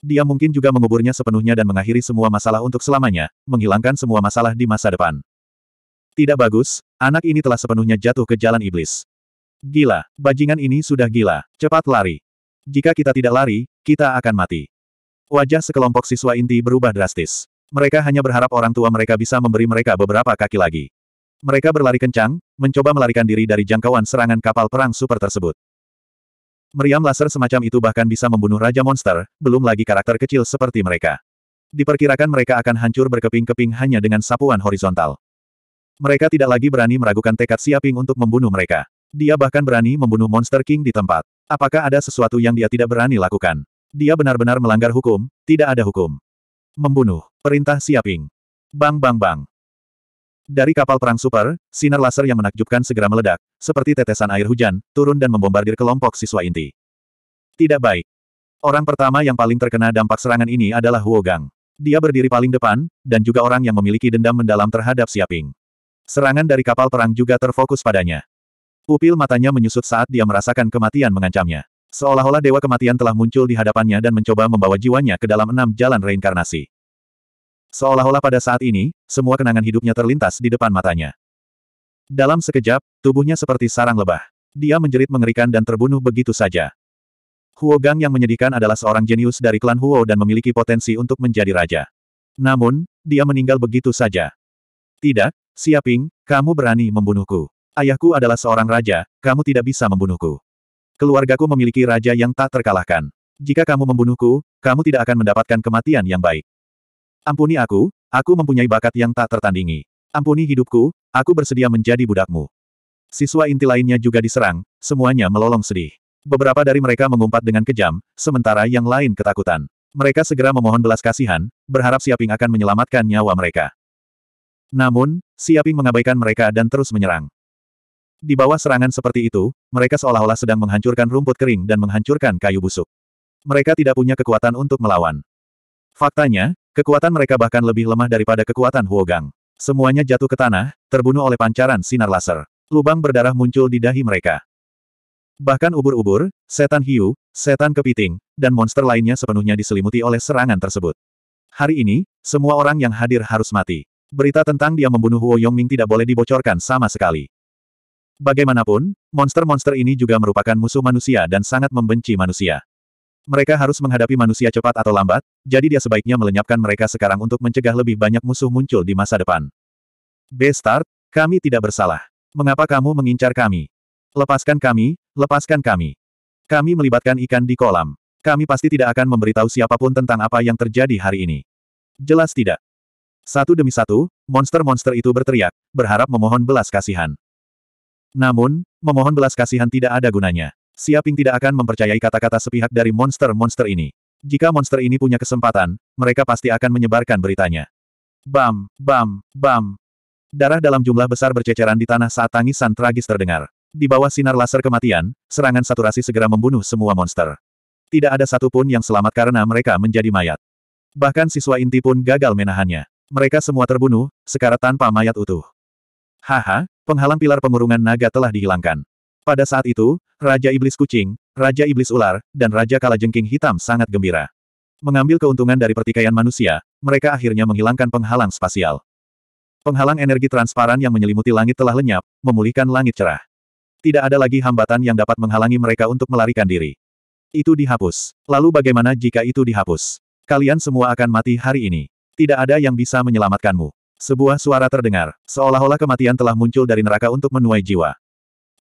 Dia mungkin juga menguburnya sepenuhnya dan mengakhiri semua masalah untuk selamanya, menghilangkan semua masalah di masa depan. Tidak bagus, anak ini telah sepenuhnya jatuh ke jalan iblis. Gila, bajingan ini sudah gila, cepat lari. Jika kita tidak lari, kita akan mati. Wajah sekelompok siswa inti berubah drastis. Mereka hanya berharap orang tua mereka bisa memberi mereka beberapa kaki lagi. Mereka berlari kencang, mencoba melarikan diri dari jangkauan serangan kapal perang super tersebut. Meriam laser semacam itu bahkan bisa membunuh Raja Monster, belum lagi karakter kecil seperti mereka. Diperkirakan mereka akan hancur berkeping-keping hanya dengan sapuan horizontal. Mereka tidak lagi berani meragukan tekad Siaping untuk membunuh mereka. Dia bahkan berani membunuh Monster King di tempat. Apakah ada sesuatu yang dia tidak berani lakukan? Dia benar-benar melanggar hukum, tidak ada hukum. Membunuh, perintah Siaping. Bang bang bang. Dari kapal perang super, sinar laser yang menakjubkan segera meledak, seperti tetesan air hujan, turun dan membombardir kelompok siswa inti. Tidak baik. Orang pertama yang paling terkena dampak serangan ini adalah Huo Gang. Dia berdiri paling depan, dan juga orang yang memiliki dendam mendalam terhadap Siaping. Serangan dari kapal perang juga terfokus padanya. Pupil matanya menyusut saat dia merasakan kematian mengancamnya. Seolah-olah dewa kematian telah muncul di hadapannya dan mencoba membawa jiwanya ke dalam enam jalan reinkarnasi. Seolah-olah pada saat ini, semua kenangan hidupnya terlintas di depan matanya. Dalam sekejap, tubuhnya seperti sarang lebah. Dia menjerit mengerikan dan terbunuh begitu saja. Huo Gang yang menyedihkan adalah seorang jenius dari klan Huo dan memiliki potensi untuk menjadi raja. Namun, dia meninggal begitu saja. Tidak, Siaping, kamu berani membunuhku. Ayahku adalah seorang raja, kamu tidak bisa membunuhku. Keluargaku memiliki raja yang tak terkalahkan. Jika kamu membunuhku, kamu tidak akan mendapatkan kematian yang baik. Ampuni aku, aku mempunyai bakat yang tak tertandingi. Ampuni hidupku, aku bersedia menjadi budakmu. Siswa inti lainnya juga diserang, semuanya melolong sedih. Beberapa dari mereka mengumpat dengan kejam, sementara yang lain ketakutan. Mereka segera memohon belas kasihan, berharap Siaping akan menyelamatkan nyawa mereka. Namun, Siaping mengabaikan mereka dan terus menyerang. Di bawah serangan seperti itu, mereka seolah-olah sedang menghancurkan rumput kering dan menghancurkan kayu busuk. Mereka tidak punya kekuatan untuk melawan. Faktanya, Kekuatan mereka bahkan lebih lemah daripada kekuatan Huogang. Semuanya jatuh ke tanah, terbunuh oleh pancaran sinar laser. Lubang berdarah muncul di dahi mereka. Bahkan ubur-ubur, setan hiu, setan kepiting, dan monster lainnya sepenuhnya diselimuti oleh serangan tersebut. Hari ini, semua orang yang hadir harus mati. Berita tentang dia membunuh Huo Yongming tidak boleh dibocorkan sama sekali. Bagaimanapun, monster-monster ini juga merupakan musuh manusia dan sangat membenci manusia. Mereka harus menghadapi manusia cepat atau lambat, jadi dia sebaiknya melenyapkan mereka sekarang untuk mencegah lebih banyak musuh muncul di masa depan. Bestart, kami tidak bersalah. Mengapa kamu mengincar kami? Lepaskan kami, lepaskan kami. Kami melibatkan ikan di kolam. Kami pasti tidak akan memberitahu siapapun tentang apa yang terjadi hari ini. Jelas tidak. Satu demi satu, monster-monster itu berteriak, berharap memohon belas kasihan. Namun, memohon belas kasihan tidak ada gunanya. Siaping tidak akan mempercayai kata-kata sepihak dari monster-monster ini. Jika monster ini punya kesempatan, mereka pasti akan menyebarkan beritanya. Bam, bam, bam. Darah dalam jumlah besar berceceran di tanah saat tangisan tragis terdengar. Di bawah sinar laser kematian, serangan saturasi segera membunuh semua monster. Tidak ada satupun yang selamat karena mereka menjadi mayat. Bahkan siswa inti pun gagal menahannya. Mereka semua terbunuh, sekarat tanpa mayat utuh. Haha, penghalang pilar pengurungan naga telah dihilangkan. Pada saat itu, Raja Iblis Kucing, Raja Iblis Ular, dan Raja Kalajengking Hitam sangat gembira. Mengambil keuntungan dari pertikaian manusia, mereka akhirnya menghilangkan penghalang spasial. Penghalang energi transparan yang menyelimuti langit telah lenyap, memulihkan langit cerah. Tidak ada lagi hambatan yang dapat menghalangi mereka untuk melarikan diri. Itu dihapus. Lalu bagaimana jika itu dihapus? Kalian semua akan mati hari ini. Tidak ada yang bisa menyelamatkanmu. Sebuah suara terdengar, seolah-olah kematian telah muncul dari neraka untuk menuai jiwa.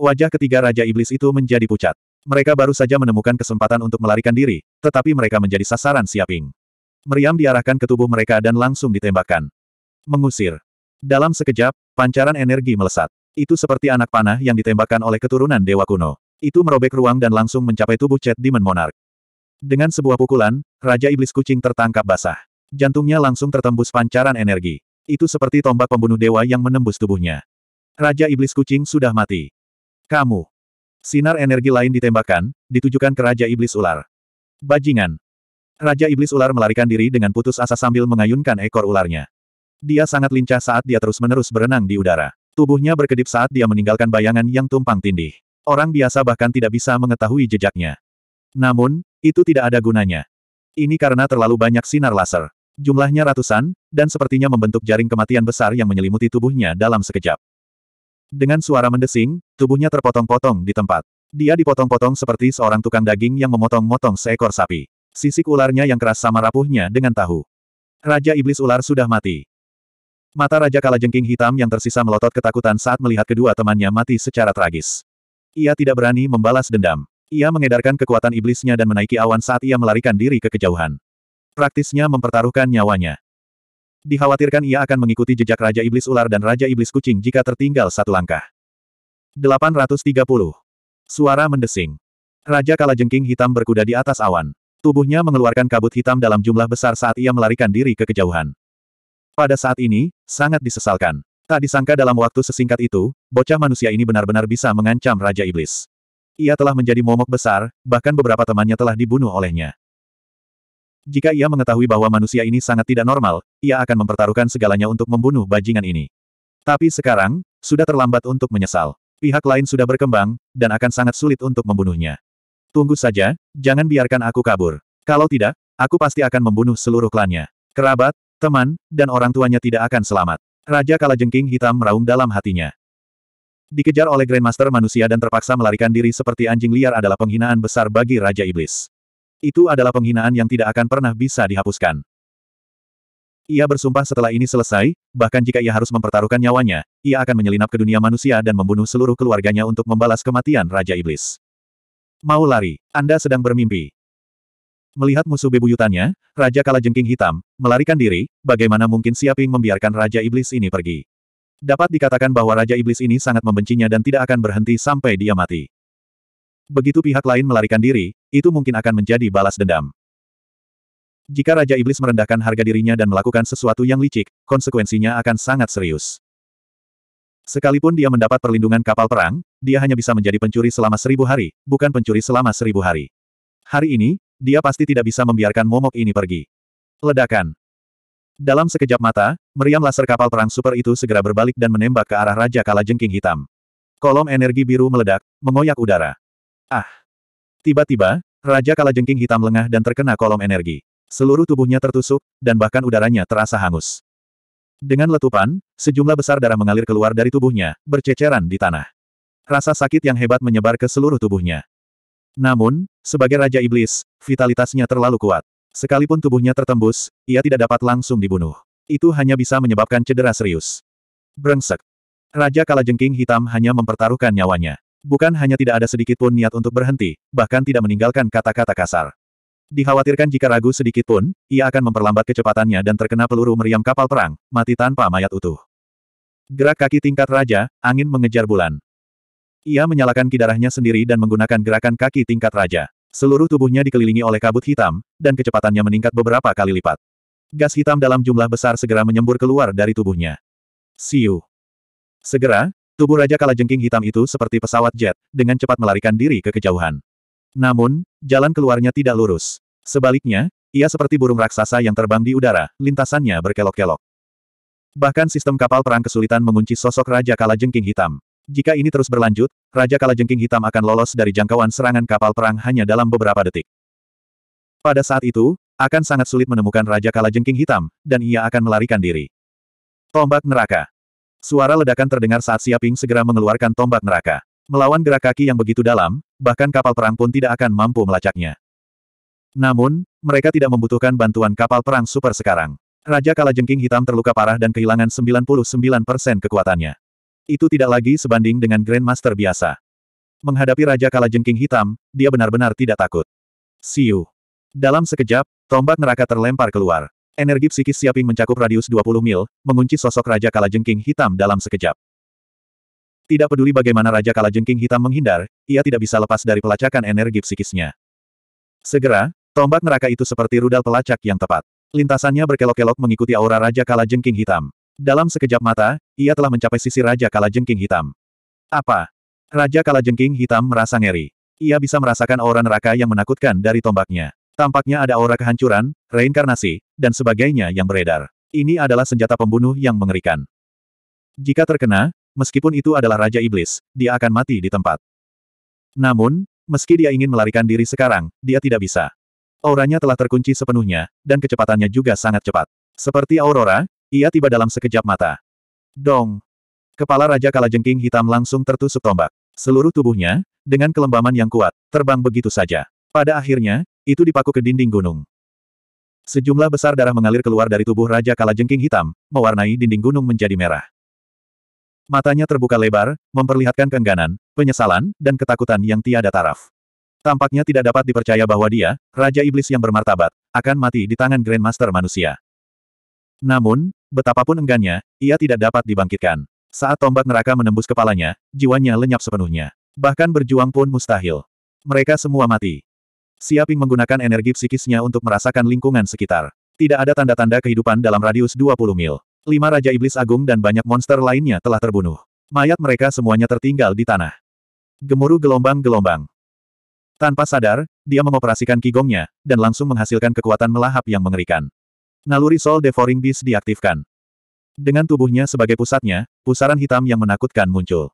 Wajah ketiga Raja Iblis itu menjadi pucat. Mereka baru saja menemukan kesempatan untuk melarikan diri, tetapi mereka menjadi sasaran siaping. Meriam diarahkan ke tubuh mereka dan langsung ditembakkan. Mengusir. Dalam sekejap, pancaran energi melesat. Itu seperti anak panah yang ditembakkan oleh keturunan Dewa Kuno. Itu merobek ruang dan langsung mencapai tubuh Chet Demon Monarch. Dengan sebuah pukulan, Raja Iblis Kucing tertangkap basah. Jantungnya langsung tertembus pancaran energi. Itu seperti tombak pembunuh dewa yang menembus tubuhnya. Raja Iblis Kucing sudah mati. Kamu. Sinar energi lain ditembakkan, ditujukan ke Raja Iblis Ular. Bajingan. Raja Iblis Ular melarikan diri dengan putus asa sambil mengayunkan ekor ularnya. Dia sangat lincah saat dia terus-menerus berenang di udara. Tubuhnya berkedip saat dia meninggalkan bayangan yang tumpang tindih. Orang biasa bahkan tidak bisa mengetahui jejaknya. Namun, itu tidak ada gunanya. Ini karena terlalu banyak sinar laser. Jumlahnya ratusan, dan sepertinya membentuk jaring kematian besar yang menyelimuti tubuhnya dalam sekejap. Dengan suara mendesing, tubuhnya terpotong-potong di tempat. Dia dipotong-potong seperti seorang tukang daging yang memotong-motong seekor sapi. Sisik ularnya yang keras sama rapuhnya dengan tahu. Raja Iblis Ular sudah mati. Mata Raja Kalajengking hitam yang tersisa melotot ketakutan saat melihat kedua temannya mati secara tragis. Ia tidak berani membalas dendam. Ia mengedarkan kekuatan iblisnya dan menaiki awan saat ia melarikan diri ke kejauhan. Praktisnya mempertaruhkan nyawanya. Dikhawatirkan ia akan mengikuti jejak Raja Iblis Ular dan Raja Iblis Kucing jika tertinggal satu langkah. 830. Suara mendesing. Raja Jengking hitam berkuda di atas awan. Tubuhnya mengeluarkan kabut hitam dalam jumlah besar saat ia melarikan diri ke kejauhan. Pada saat ini, sangat disesalkan. Tak disangka dalam waktu sesingkat itu, bocah manusia ini benar-benar bisa mengancam Raja Iblis. Ia telah menjadi momok besar, bahkan beberapa temannya telah dibunuh olehnya. Jika ia mengetahui bahwa manusia ini sangat tidak normal, ia akan mempertaruhkan segalanya untuk membunuh bajingan ini. Tapi sekarang, sudah terlambat untuk menyesal. Pihak lain sudah berkembang, dan akan sangat sulit untuk membunuhnya. Tunggu saja, jangan biarkan aku kabur. Kalau tidak, aku pasti akan membunuh seluruh klannya. Kerabat, teman, dan orang tuanya tidak akan selamat. Raja Kalajengking hitam meraung dalam hatinya. Dikejar oleh Grandmaster manusia dan terpaksa melarikan diri seperti anjing liar adalah penghinaan besar bagi Raja Iblis. Itu adalah penghinaan yang tidak akan pernah bisa dihapuskan. Ia bersumpah setelah ini selesai, bahkan jika ia harus mempertaruhkan nyawanya, ia akan menyelinap ke dunia manusia dan membunuh seluruh keluarganya untuk membalas kematian Raja Iblis. Mau lari, Anda sedang bermimpi. Melihat musuh bebuyutannya, Raja Kalajengking Hitam, melarikan diri, bagaimana mungkin Siaping membiarkan Raja Iblis ini pergi. Dapat dikatakan bahwa Raja Iblis ini sangat membencinya dan tidak akan berhenti sampai dia mati. Begitu pihak lain melarikan diri, itu mungkin akan menjadi balas dendam. Jika Raja Iblis merendahkan harga dirinya dan melakukan sesuatu yang licik, konsekuensinya akan sangat serius. Sekalipun dia mendapat perlindungan kapal perang, dia hanya bisa menjadi pencuri selama seribu hari, bukan pencuri selama seribu hari. Hari ini, dia pasti tidak bisa membiarkan momok ini pergi. Ledakan. Dalam sekejap mata, meriam laser kapal perang super itu segera berbalik dan menembak ke arah Raja Kala Jengking Hitam. Kolom energi biru meledak, mengoyak udara. Ah! Tiba-tiba, Raja Kalajengking hitam lengah dan terkena kolom energi. Seluruh tubuhnya tertusuk, dan bahkan udaranya terasa hangus. Dengan letupan, sejumlah besar darah mengalir keluar dari tubuhnya, berceceran di tanah. Rasa sakit yang hebat menyebar ke seluruh tubuhnya. Namun, sebagai Raja Iblis, vitalitasnya terlalu kuat. Sekalipun tubuhnya tertembus, ia tidak dapat langsung dibunuh. Itu hanya bisa menyebabkan cedera serius. Brengsek. Raja Kalajengking hitam hanya mempertaruhkan nyawanya. Bukan hanya tidak ada sedikit pun niat untuk berhenti, bahkan tidak meninggalkan kata-kata kasar. Dikhawatirkan jika ragu sedikit pun, ia akan memperlambat kecepatannya dan terkena peluru meriam kapal perang, mati tanpa mayat utuh. Gerak kaki tingkat raja, angin mengejar bulan. Ia menyalakan kidarahnya sendiri dan menggunakan gerakan kaki tingkat raja. Seluruh tubuhnya dikelilingi oleh kabut hitam, dan kecepatannya meningkat beberapa kali lipat. Gas hitam dalam jumlah besar segera menyembur keluar dari tubuhnya. Siu. Segera, Tubuh Raja kala jengking hitam itu seperti pesawat jet, dengan cepat melarikan diri ke kejauhan. Namun, jalan keluarnya tidak lurus. Sebaliknya, ia seperti burung raksasa yang terbang di udara, lintasannya berkelok-kelok. Bahkan sistem kapal perang kesulitan mengunci sosok Raja kala jengking hitam. Jika ini terus berlanjut, Raja kala jengking hitam akan lolos dari jangkauan serangan kapal perang hanya dalam beberapa detik. Pada saat itu, akan sangat sulit menemukan Raja kala jengking hitam, dan ia akan melarikan diri. Tombak neraka. Suara ledakan terdengar saat Siaping segera mengeluarkan tombak neraka. Melawan gerak kaki yang begitu dalam, bahkan kapal perang pun tidak akan mampu melacaknya. Namun, mereka tidak membutuhkan bantuan kapal perang super sekarang. Raja Kalajengking Hitam terluka parah dan kehilangan 99% kekuatannya. Itu tidak lagi sebanding dengan Grandmaster biasa. Menghadapi Raja Kalajengking Hitam, dia benar-benar tidak takut. Siu. Dalam sekejap, tombak neraka terlempar keluar. Energi psikis Siaping mencakup radius 20 mil, mengunci sosok Raja Kalajengking Hitam dalam sekejap. Tidak peduli bagaimana Raja Kalajengking Hitam menghindar, ia tidak bisa lepas dari pelacakan energi psikisnya. Segera, tombak neraka itu seperti rudal pelacak yang tepat. Lintasannya berkelok-kelok mengikuti aura Raja Kalajengking Hitam. Dalam sekejap mata, ia telah mencapai sisi Raja Kalajengking Hitam. Apa? Raja Kalajengking Hitam merasa ngeri. Ia bisa merasakan aura neraka yang menakutkan dari tombaknya. Tampaknya ada aura kehancuran, reinkarnasi, dan sebagainya yang beredar. Ini adalah senjata pembunuh yang mengerikan. Jika terkena, meskipun itu adalah Raja Iblis, dia akan mati di tempat. Namun, meski dia ingin melarikan diri sekarang, dia tidak bisa. Auranya telah terkunci sepenuhnya, dan kecepatannya juga sangat cepat. Seperti Aurora, ia tiba dalam sekejap mata. Dong! Kepala Raja Kalajengking hitam langsung tertusuk tombak. Seluruh tubuhnya, dengan kelembaman yang kuat, terbang begitu saja. Pada akhirnya, itu dipaku ke dinding gunung. Sejumlah besar darah mengalir keluar dari tubuh Raja Kalajengking Hitam, mewarnai dinding gunung menjadi merah. Matanya terbuka lebar, memperlihatkan keengganan, penyesalan, dan ketakutan yang tiada taraf. Tampaknya tidak dapat dipercaya bahwa dia, Raja Iblis yang bermartabat, akan mati di tangan Grandmaster manusia. Namun, betapapun enggannya, ia tidak dapat dibangkitkan. Saat tombak neraka menembus kepalanya, jiwanya lenyap sepenuhnya. Bahkan berjuang pun mustahil. Mereka semua mati. Siaping menggunakan energi psikisnya untuk merasakan lingkungan sekitar. Tidak ada tanda-tanda kehidupan dalam radius 20 mil. Lima Raja Iblis Agung dan banyak monster lainnya telah terbunuh. Mayat mereka semuanya tertinggal di tanah. Gemuruh gelombang-gelombang. Tanpa sadar, dia mengoperasikan kigongnya dan langsung menghasilkan kekuatan melahap yang mengerikan. Naluri Soul Devouring Beast diaktifkan. Dengan tubuhnya sebagai pusatnya, pusaran hitam yang menakutkan muncul.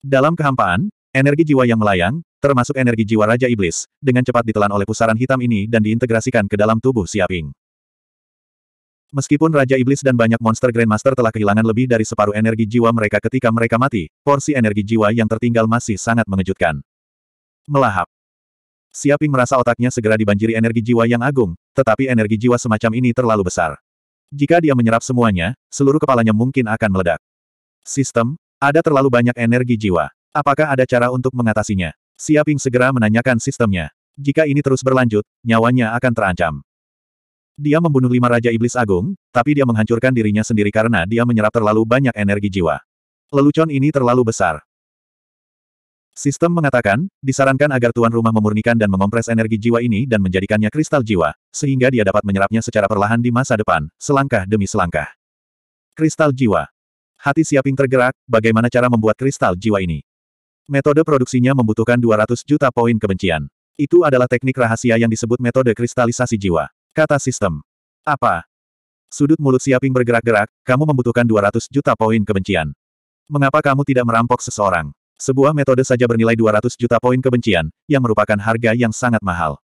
Dalam kehampaan, energi jiwa yang melayang, termasuk energi jiwa Raja Iblis, dengan cepat ditelan oleh pusaran hitam ini dan diintegrasikan ke dalam tubuh Siaping. Meskipun Raja Iblis dan banyak monster Grandmaster telah kehilangan lebih dari separuh energi jiwa mereka ketika mereka mati, porsi energi jiwa yang tertinggal masih sangat mengejutkan. Melahap. Siaping merasa otaknya segera dibanjiri energi jiwa yang agung, tetapi energi jiwa semacam ini terlalu besar. Jika dia menyerap semuanya, seluruh kepalanya mungkin akan meledak. Sistem, ada terlalu banyak energi jiwa. Apakah ada cara untuk mengatasinya? Siaping segera menanyakan sistemnya. Jika ini terus berlanjut, nyawanya akan terancam. Dia membunuh lima Raja Iblis Agung, tapi dia menghancurkan dirinya sendiri karena dia menyerap terlalu banyak energi jiwa. Lelucon ini terlalu besar. Sistem mengatakan, disarankan agar tuan rumah memurnikan dan mengompres energi jiwa ini dan menjadikannya kristal jiwa, sehingga dia dapat menyerapnya secara perlahan di masa depan, selangkah demi selangkah. Kristal jiwa. Hati Siaping tergerak, bagaimana cara membuat kristal jiwa ini? Metode produksinya membutuhkan 200 juta poin kebencian. Itu adalah teknik rahasia yang disebut metode kristalisasi jiwa. Kata sistem. Apa? Sudut mulut Siaping bergerak-gerak, kamu membutuhkan 200 juta poin kebencian. Mengapa kamu tidak merampok seseorang? Sebuah metode saja bernilai 200 juta poin kebencian, yang merupakan harga yang sangat mahal.